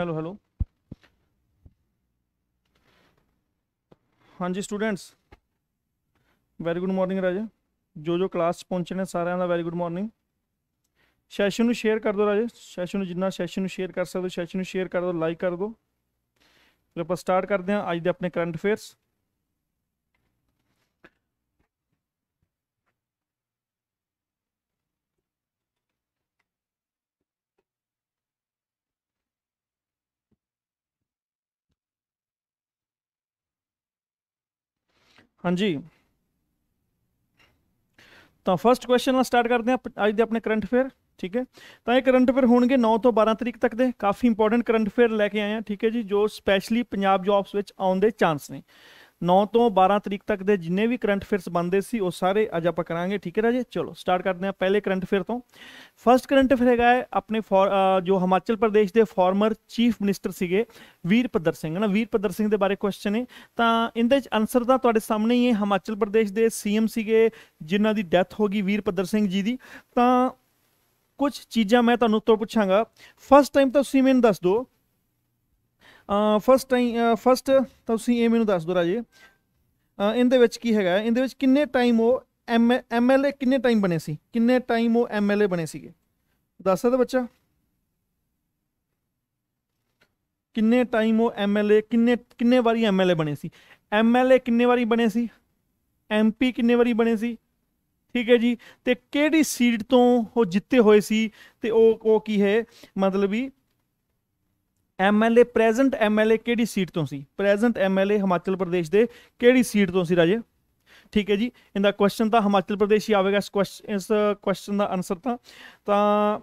Hello hello हाँ जी students very good morning ਰਾਜੇ ਜੋ ਜੋ ਕਲਾਸ 'ਚ ਪਹੁੰਚੇ ਨੇ ਸਾਰਿਆਂ ਦਾ ਵੈਰੀ ਗੁੱਡ ਮਾਰਨਿੰਗ ਸੈਸ਼ਨ ਨੂੰ ਸ਼ੇਅਰ ਕਰ ਦਿਓ ਰਾਜੇ ਸੈਸ਼ਨ ਨੂੰ ਜਿੰਨਾ ਸੈਸ਼ਨ ਨੂੰ ਸ਼ੇਅਰ ਕਰ ਸਕਦੇ ਹੋ ਸੈਸ਼ਨ ਨੂੰ ਸ਼ੇਅਰ ਕਰ ਦਿਓ ਲਾਈਕ ਕਰ ਦਿਓ ਫਿਰ ਆਪਾਂ ਸਟਾਰਟ ਕਰਦੇ ਹਾਂ ਅੱਜ ਦੇ ਆਪਣੇ ਕਰੰਟ ਅਫੇਅਰਸ ਹਾਂਜੀ ਤਾਂ ਫਰਸਟ ਕੁਐਸਚਨ ਨਾਲ ਸਟਾਰਟ ਕਰਦੇ ਆ ਅੱਜ ਦੇ ਆਪਣੇ ਕਰੰਟ ਅਫੇਅਰ ਠੀਕ ਹੈ ਤਾਂ ਇਹ ਕਰੰਟ ਅਫੇਅਰ ਹੋਣਗੇ 9 ਤੋਂ 12 ਤਰੀਕ ਤੱਕ ਦੇ ਕਾਫੀ ਇੰਪੋਰਟੈਂਟ ਕਰੰਟ ਅਫੇਅਰ ਲੈ ਕੇ ਆਏ ਆ ਠੀਕ ਹੈ ਜੀ ਜੋ ਸਪੈਸ਼ਲੀ ਪੰਜਾਬ ਜੌਬਸ ਵਿੱਚ ਆਉਣ ਦੇ ਚਾਂਸ ਨੇ 9 ਤੋਂ 12 ਤਰੀਕ ਤੱਕ ਦੇ ਜਿੰਨੇ ਵੀ ਕਰੰਟ ਅਫੇਅਰਸ ਬੰਦੇ ਸੀ ਉਹ ਸਾਰੇ ਅੱਜ ਆਪਾਂ ਕਰਾਂਗੇ ਠੀਕ ਹੈ ਰਾਜੇ ਚਲੋ ਸਟਾਰਟ ਕਰਦੇ ਹਾਂ ਪਹਿਲੇ ਕਰੰਟ ਅਫੇਅਰ ਤੋਂ ਫਰਸਟ ਕਰੰਟ ਅਫੇਅਰ ਹੈਗਾ ਹੈ ਆਪਣੇ ਜੋ ਹਿਮਾਚਲ ਪ੍ਰਦੇਸ਼ ਦੇ ਫਾਰਮਰ ਚੀਫ ਮਿਨਿਸਟਰ ਸੀਗੇ ਵੀਰਪਦਰ ਸਿੰਘ ਨਾ ਵੀਰਪਦਰ ਸਿੰਘ ਦੇ ਬਾਰੇ ਕੁਐਸਚਨ ਹੈ ਤਾਂ ਇਹਦੇ ਵਿੱਚ ਆਨਸਰ ਦਾ ਤੁਹਾਡੇ ਸਾਹਮਣੇ ਹੀ ਹੈ ਹਿਮਾਚਲ ਪ੍ਰਦੇਸ਼ ਦੇ ਸੀਐਮ ਸੀਗੇ ਜਿਨ੍ਹਾਂ ਦੀ ਡੈਥ ਹੋ ਗਈ ਵੀਰਪਦਰ ਸਿੰਘ ਜੀ ਦੀ ਤਾਂ ਕੁਝ ਚੀਜ਼ਾਂ ਮੈਂ ਤੁਹਾਨੂੰ ਤੋਂ ਪੁੱਛਾਂਗਾ ਫਸਟ ਟਾਈਮ ਤਾਂ ਤੁਸੀਂ ਮੈਨੂੰ ਦੱਸ ਦਿਓ ਫਸਟ ਟਾਈਮ ਫਸਟ ਤੁਸੀਂ ਇਹ ਮੈਨੂੰ ਦੱਸ ਦਿਓ ਰਾਜੇ ਇਹਦੇ ਵਿੱਚ ਕੀ ਹੈਗਾ ਇਹਦੇ ਵਿੱਚ ਕਿੰਨੇ ਟਾਈਮ ਉਹ ਐਮ ਐਮਐਲਏ ਕਿੰਨੇ ਟਾਈਮ ਬਣੇ ਸੀ ਕਿੰਨੇ ਟਾਈਮ ਉਹ ਐਮਐਲਏ ਬਣੇ ਸੀਗੇ ਦੱਸ ਸਕਦਾ ਬੱਚਾ ਕਿੰਨੇ ਟਾਈਮ ਉਹ ਐਮਐਲਏ ਕਿੰਨੇ ਕਿੰਨੇ ਵਾਰੀ ਐਮਐਲਏ ਬਣੇ ਸੀ ਐਮਐਲਏ ਕਿੰਨੇ ਵਾਰੀ ਬਣੇ ਸੀ ਐਮਪੀ ਕਿੰਨੇ ਵਾਰੀ ਬਣੇ ਸੀ ਠੀਕ ਹੈ ਜੀ ਤੇ ਕਿਹੜੀ ਸੀਟ ਤੋਂ ਉਹ ਜਿੱਤੇ ਹੋਏ ਸੀ ਤੇ ਉਹ ਉਹ ਕੀ ਹੈ ਮਤਲਬ ਵੀ ਐਮਐਲਏ ਪ੍ਰੈਜ਼ੈਂਟ ਐਮਐਲਏ ਕਿਹੜੀ ਸੀਟ ਤੋਂ ਸੀ ਪ੍ਰੈਜ਼ੈਂਟ ਐਮਐਲਏ ਹਿਮਾਚਲ ਪ੍ਰਦੇਸ਼ ਦੇ ਕਿਹੜੀ ਸੀਟ ਤੋਂ ਸੀ ਰਾਜੇ ਠੀਕ ਹੈ ਜੀ ਇਹਦਾ ਕੁਐਸਚਨ ਤਾਂ ਹਿਮਾਚਲ ਪ੍ਰਦੇਸ਼ ਹੀ ਆਵੇਗਾ ਇਸ ਕੁਐਸਚਨ ਇਸ ਕੁਐਸਚਨ ਦਾ ਆਨਸਰ ਤਾਂ ਤਾਂ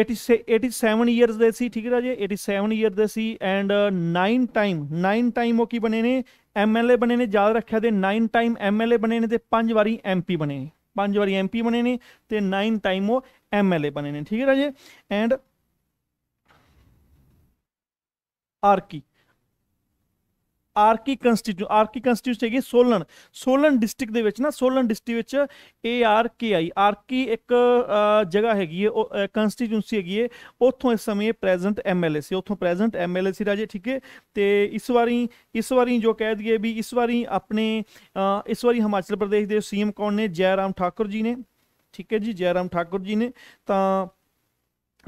87 87 ਇਅਰਸ ਦੇ ਸੀ ਠੀਕ ਹੈ ਰਾਜੇ 87 ਇਅਰ ਦੇ ਸੀ ਐਂਡ 9 ਟਾਈਮ 9 ਟਾਈਮ ਉਹ ਕੀ ਬਣੇ ਨੇ ਐਮਐਲਏ ਬਣੇ ਨੇ ਯਾਦ ਰੱਖਿਆ ਦੇ 9 ਟਾਈਮ ਐਮਐਲਏ ਬਣੇ ਨੇ ਤੇ 5 ਵਾਰੀ ਐਮਪੀ ਬਣੇ ਨੇ 5 ਵਾਰੀ ਐਮਪੀ ਬਣੇ ਨੇ ਤੇ 9 ਟਾਈਮ ਉਹ ਐਮਐਲਏ ਬਣੇ ਨੇ ਠੀਕ ਹੈ ਰਾਜੇ ਐਂਡ ਆਰਕੀ ਆਰਕੀ ਕੰਸਟੀਟਿਊ ਆਰਕੀ ਕੰਸਟੀਟਿਊ ਹੈਗੀ ਸੋਲਨ ਸੋਲਨ ਡਿਸਟ੍ਰਿਕਟ ਦੇ ਵਿੱਚ ਨਾ ਸੋਲਨ ਡਿਸਟ੍ਰਿਕਟ ਵਿੱਚ ਏ ਆਰ ਕੇ ਆਈ ਆਰਕੀ ਇੱਕ ਜਗ੍ਹਾ ਹੈਗੀ ਹੈ ਉਹ ਕਨਸਟੀਟਿਊਂਸੀ ਹੈਗੀ ਹੈ ਉੱਥੋਂ ਇਸ ਸਮੇਂ ਪ੍ਰੈਜ਼ੈਂਟ ਐਮ ਐਲ ਏ ਸੀ ਉੱਥੋਂ ਪ੍ਰੈਜ਼ੈਂਟ ਐਮ ਐਲ ਏ ਸੀ ਰਾਜੇ ਠੀਕ ਹੈ ਤੇ ਇਸ ਵਾਰੀ ਇਸ ਵਾਰੀ ਜੋ ਕਹਿ ਦਈਏ ਵੀ ਇਸ ਵਾਰੀ ਆਪਣੇ ਇਸ ਵਾਰੀ ਹਿਮਾਚਲ ਪ੍ਰਦੇਸ਼ ਦੇ ਸੀਐਮ ਕੌਣ ਨੇ ਜੈਰਾਮ ਠਾਕੁਰ ਜੀ ਨੇ ਠੀਕ ਹੈ ਜੀ ਜੈਰਾਮ ਠਾਕੁਰ ਜੀ ਨੇ ਤਾਂ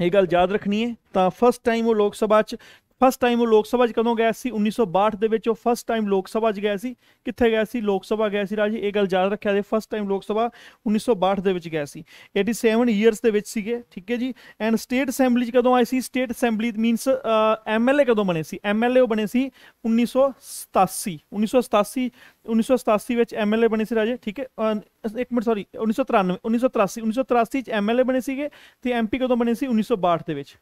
ਇਹ ਗੱਲ ਯਾਦ ਰੱਖਣੀ ਹੈ ਤਾਂ ਫਸਟ ਟਾਈਮ ਉਹ ਲੋਕ ਸਭਾ 'ਚ ਫਸਟ ਟਾਈਮ ਉਹ ਲੋਕ ਸਭਾ 'ਚ ਕਦੋਂ ਗਿਆ ਸੀ 1962 ਦੇ ਵਿੱਚ ਉਹ ਫਸਟ ਟਾਈਮ ਲੋਕ ਸਭਾ 'ਚ ਗਿਆ ਸੀ ਕਿੱਥੇ ਗਿਆ ਸੀ ਲੋਕ ਸਭਾ ਗਿਆ ਸੀ ਰਾਜੀ ਇਹ ਗੱਲ ਯਾਦ ਰੱਖਿਆ ਜੇ ਫਸਟ ਟਾਈਮ ਲੋਕ ਸਭਾ 1962 ਦੇ ਵਿੱਚ ਗਿਆ ਸੀ 87 ਇਅਰਸ ਦੇ ਵਿੱਚ ਸੀਗੇ ਠੀਕ ਹੈ ਜੀ ਐਂਡ ਸਟੇਟ ਅਸੈਂਬਲੀ 'ਚ ਕਦੋਂ ਆਈ ਸੀ ਸਟੇਟ ਅਸੈਂਬਲੀ ਮੀਨਸ ਐਮਐਲਏ ਕਦੋਂ ਬਣੇ ਸੀ ਐਮਐਲਏ ਉਹ ਬਣੇ ਸੀ 1987 1987 1987 ਵਿੱਚ ਐਮਐਲਏ ਬਣੇ ਸੀ ਰਾਜੇ ਠੀਕ ਹੈ ਇੱਕ ਮਿੰਟ ਸੌਰੀ 1993 1983 1983 ਚ ਐਮਐਲਏ ਬਣੇ ਸੀਗੇ ਤੇ ਐਮਪੀ ਕਦੋਂ ਬਣੇ ਸੀ 1962 ਦੇ ਵਿੱਚ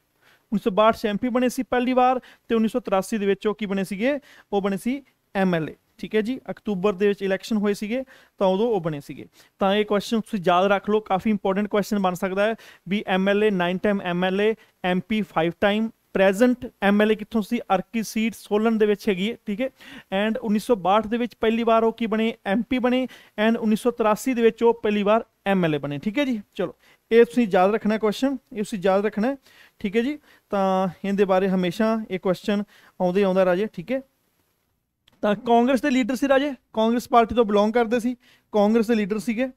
1962 ਚ ਐਮਪੀ ਬਣੇ ਸੀ ਪਹਿਲੀ ਵਾਰ ਤੇ 1983 ਦੇ ਵਿੱਚ ਉਹ ਕੀ ਬਣੇ ਸੀਗੇ ਉਹ ਬਣੇ ਸੀ ਐਮਐਲਏ ਠੀਕ ਹੈ ਜੀ ਅਕਤੂਬਰ ਦੇ ਵਿੱਚ ਇਲੈਕਸ਼ਨ ਹੋਏ ਸੀਗੇ ਤਾਂ ਉਦੋਂ ਉਹ ਬਣੇ ਸੀਗੇ ਤਾਂ ਇਹ ਕੁਐਸਚਨ ਤੁਸੀਂ ਯਾਦ ਰੱਖ ਲਓ ਕਾਫੀ ਇੰਪੋਰਟੈਂਟ ਕੁਐਸਚਨ ਬਣ ਸਕਦਾ ਹੈ ਵੀ MLA 9 time MLA MP 5 time present MLA ਕਿੱਥੋਂ ਸੀ ਅਰਕੀ ਸੀਟ ਸੋਲਨ ਦੇ ਵਿੱਚ ਹੈਗੀ ਹੈ ਠੀਕ ਹੈ ਐਂਡ 1962 ਦੇ ਵਿੱਚ ਪਹਿਲੀ ਵਾਰ ਉਹ ਕੀ ਬਣੇ ਐਮਪੀ ਬਣੇ ਐਂਡ 1983 ਦੇ ਵਿੱਚ ਉਹ ਪਹਿਲੀ ਵਾਰ ਐਮਐਲਏ ਬਣੇ ਠੀਕ ਹੈ ਜੀ ਚਲੋ ਇਹ ਤੁਸੀਂ ਯਾਦ ਰੱਖਣਾ ਕੁਐਸਚਨ ਇਹ ਤੁਸੀਂ ਯਾਦ ਰੱਖਣਾ ਠੀਕ ਹੈ ਜੀ ਤਾਂ ਇਹਦੇ ਬਾਰੇ ਹਮੇਸ਼ਾ ਇਹ ਕੁਐਸਚਨ ਆਉਂਦੇ ਆਉਂਦਾ ਰਾਜੇ ਠੀਕ ਹੈ ਤਾਂ ਕਾਂਗਰਸ ਦੇ ਲੀਡਰ ਸੀ ਰਾਜੇ ਕਾਂਗਰਸ ਪਾਰਟੀ ਤੋਂ ਬਿਲੋਂਗ ਕਰਦੇ ਸੀ ਕਾਂਗਰਸ ਦੇ ਲੀਡਰ ਸੀਗੇ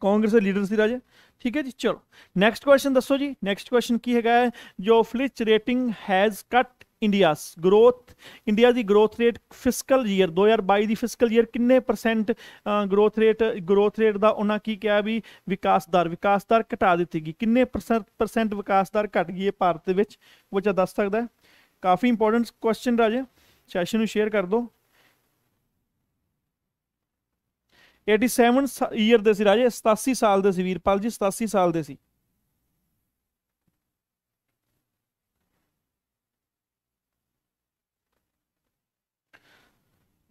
ਕਾਂਗਰਸ ਦੇ ਲੀਡਰ ਸੀ ਰਾਜੇ ਠੀਕ ਹੈ ਜੀ ਚਲੋ ਨੈਕਸਟ ਕੁਐਸਚਨ ਦੱਸੋ ਜੀ ਨੈਕਸਟ ਕੁਐਸਚਨ ਕੀ ਹੈਗਾ ਹੈ ਜੋ ਫਲਿਚ rating has cut India's growth India ਦੀ ਗਰੋਥ ਰੇਟ ਫਿਸਕਲ ਈਅਰ 2022 ਦੀ ਫਿਸਕਲ ਈਅਰ ਕਿੰਨੇ percent growth rate growth rate ਦਾ ਉਹਨਾਂ ਕੀ ਕਿਹਾ ਵੀ ਵਿਕਾਸ ਦਰ ਵਿਕਾਸ ਦਰ ਘਟਾ ਦਿੱਤੀ ਗਈ ਕਿੰਨੇ ਪਰਸੈਂਟ ਵਿਕਾਸ ਦਰ ਘਟ ਗਈ ਹੈ ਭਾਰਤ ਦੇ ਵਿੱਚ ਚਾ ਦੱਸ ਸਕਦਾ ਹੈ ਕਾਫੀ ਇੰਪੋਰਟੈਂਟ ਕੁਐਸਚਨ ਰਾਜੇ ਸੈਸ਼ਨ ਨੂੰ ਸ਼ੇਅਰ ਕਰ ਦਿਓ 87 ਈਅਰ ਦੇ ਸੀ ਰਾਜੇ 87 ਸਾਲ ਦੇ ਸੀ ਵੀਰਪਾਲ ਜੀ 87 ਸਾਲ ਦੇ ਸੀ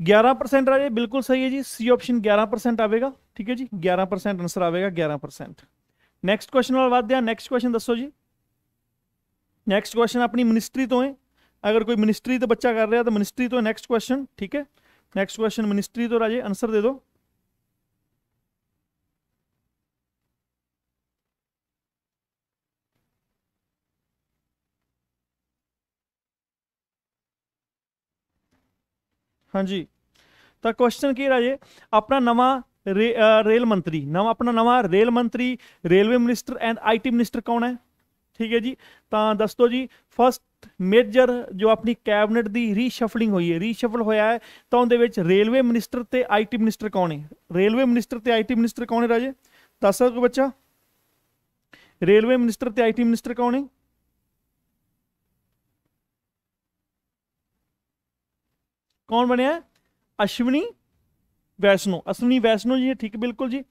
ਗਿਆਰਾਂ ਪਰਸੈਂਟ ਰਾਜੇ ਬਿਲਕੁਲ ਸਹੀ ਹੈ ਜੀ ਸੀ ਆਪਸ਼ਨ 11% ਆਵੇਗਾ ਠੀਕ ਹੈ ਜੀ 11% ਆਨਸਰ ਆਵੇਗਾ 11% ਨੈਕਸਟ ਕੁਐਸਚਨ ਨਾਲ ਵੱਧਦੇ ਆ ਨੈਕਸਟ ਕੁਐਸਚਨ ਦੱਸੋ ਜੀ ਨੈਕਸਟ ਕੁਐਸਚਨ ਆਪਣੀ ਮਿਨਿਸਟਰੀ ਤੋਂ ਹੈ ਅਗਰ ਕੋਈ ਮਿਨਿਸਟਰੀ ਤੇ ਬੱਚਾ ਕਰ ਰਿਹਾ ਤਾਂ ਮਿਨਿਸਟਰੀ ਤੋਂ ਨੈਕਸਟ ਕੁਐਸਚਨ ਠੀਕ ਹੈ ਨੈਕਸਟ ਕੁਐਸਚਨ ਮਿਨਿਸਟਰੀ ਤੋਂ ਰਾਜੇ ਆਨਸਰ ਦੇ ਦਿਓ ਹਾਂਜੀ ਤਾਂ ਕੁਐਸਚਨ ਕੀ ਰਾਜੇ ਆਪਣਾ ਨਵਾਂ ਰੇਲ ਮੰਤਰੀ ਨਵਾਂ ਆਪਣਾ ਨਵਾਂ ਰੇਲ ਮੰਤਰੀ railway minister and IT minister ਕੌਣ ਹੈ ਠੀਕ ਹੈ ਜੀ ਤਾਂ ਦੱਸੋ ਜੀ ਫਸਟ ਮੇਜਰ ਜੋ ਆਪਣੀ ਕੈਬਨਿਟ ਦੀ ਰੀਸ਼ਫਲਿੰਗ ਹੋਈ ਹੈ ਰੀਸ਼ਫਲ ਹੋਇਆ ਹੈ ਤਾਂ ਉਹਦੇ ਵਿੱਚ ਰੇਲਵੇ ਮਿਨਿਸਟਰ ਤੇ ਆਈਟੀ ਮਿਨਿਸਟਰ ਕੌਣ ਹੈ ਰੇਲਵੇ ਮਿਨਿਸਟਰ ਤੇ ਆਈਟੀ ਮਿਨਿਸਟਰ ਕੌਣ ਹੈ ਰਾਜੇ ਦੱਸੋ ਕੋ ਬੱਚਾ ਰੇਲਵੇ ਮਿਨਿਸਟਰ ਤੇ ਆਈਟੀ ਮਿਨਿਸਟਰ ਕੌਣ ਹੈ ਕੌਣ ਬਣਿਆ ਅਸ਼ਵਨੀ ਵੈਸ਼ਨੋ ਅਸ਼ਵਨੀ ਵੈਸ਼ਨੋ ਜੀ ਠੀਕ ਬਿਲਕੁਲ ਜੀ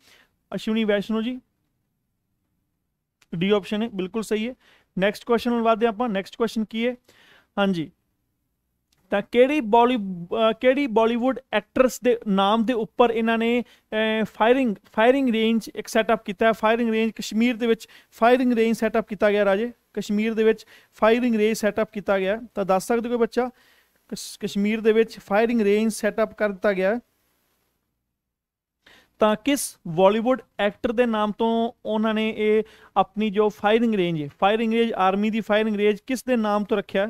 ਅਸ਼ਵਨੀ ਵੈਸ਼ਨੋ ਜੀ ਡੀ ਆਪਸ਼ਨ ਹੈ ਬਿਲਕੁਲ ਸਹੀ ਹੈ ਨੈਕਸਟ ਕੁਐਸਚਨ ਨੂੰ ਵਾਦਦੇ ਆਪਾਂ ਨੈਕਸਟ ਕੁਐਸਚਨ ਕੀ ਹੈ ਹਾਂਜੀ ਤਾਂ ਕਿਹੜੀ ਬਾਲੀ ਕਿਹੜੀ ਬਾਲੀਵੁੱਡ ਐਕਟਰਸ ਦੇ ਨਾਮ ਦੇ ਉੱਪਰ ਇਹਨਾਂ ਨੇ ਫਾਇਰਿੰਗ ਫਾਇਰਿੰਗ ਰੇਂਜ ਇੱਕ ਸੈਟਅਪ ਕੀਤਾ ਹੈ ਫਾਇਰਿੰਗ ਰੇਂਜ ਕਸ਼ਮੀਰ ਦੇ ਵਿੱਚ ਫਾਇਰਿੰਗ ਰੇਂਜ ਸੈਟਅਪ ਕੀਤਾ ਗਿਆ ਰਾਜੇ ਕਸ਼ਮੀਰ ਦੇ ਵਿੱਚ ਫਾਇਰਿੰਗ ਰੇਂਜ ਸੈਟਅਪ ਕੀਤਾ ਗਿਆ ਤਾਂ ਦੱਸ ਸਕਦੇ ਕੋਈ ਬੱਚਾ ਕਸ਼ਮੀਰ ਦੇ ਵਿੱਚ ਫਾਇਰਿੰਗ ਰੇਂਜ ਸੈਟਅਪ ਕਰ ਦਿੱਤਾ ਗਿਆ ਤਾਂ ਕਿਸ ਬਾਲੀਵੁੱਡ ਐਕਟਰ ਦੇ ਨਾਮ ਤੋਂ ਉਹਨਾਂ ਨੇ ਇਹ ਆਪਣੀ ਜੋ ਫਾਇਰਿੰਗ ਰੇਂਜ ਹੈ ਫਾਇਰਿੰਗ ਰੇਂਜ ਆਰਮੀ ਦੀ ਫਾਇਰਿੰਗ ਰੇਂਜ ਕਿਸ ਦੇ ਨਾਮ ਤੋਂ ਰੱਖਿਆ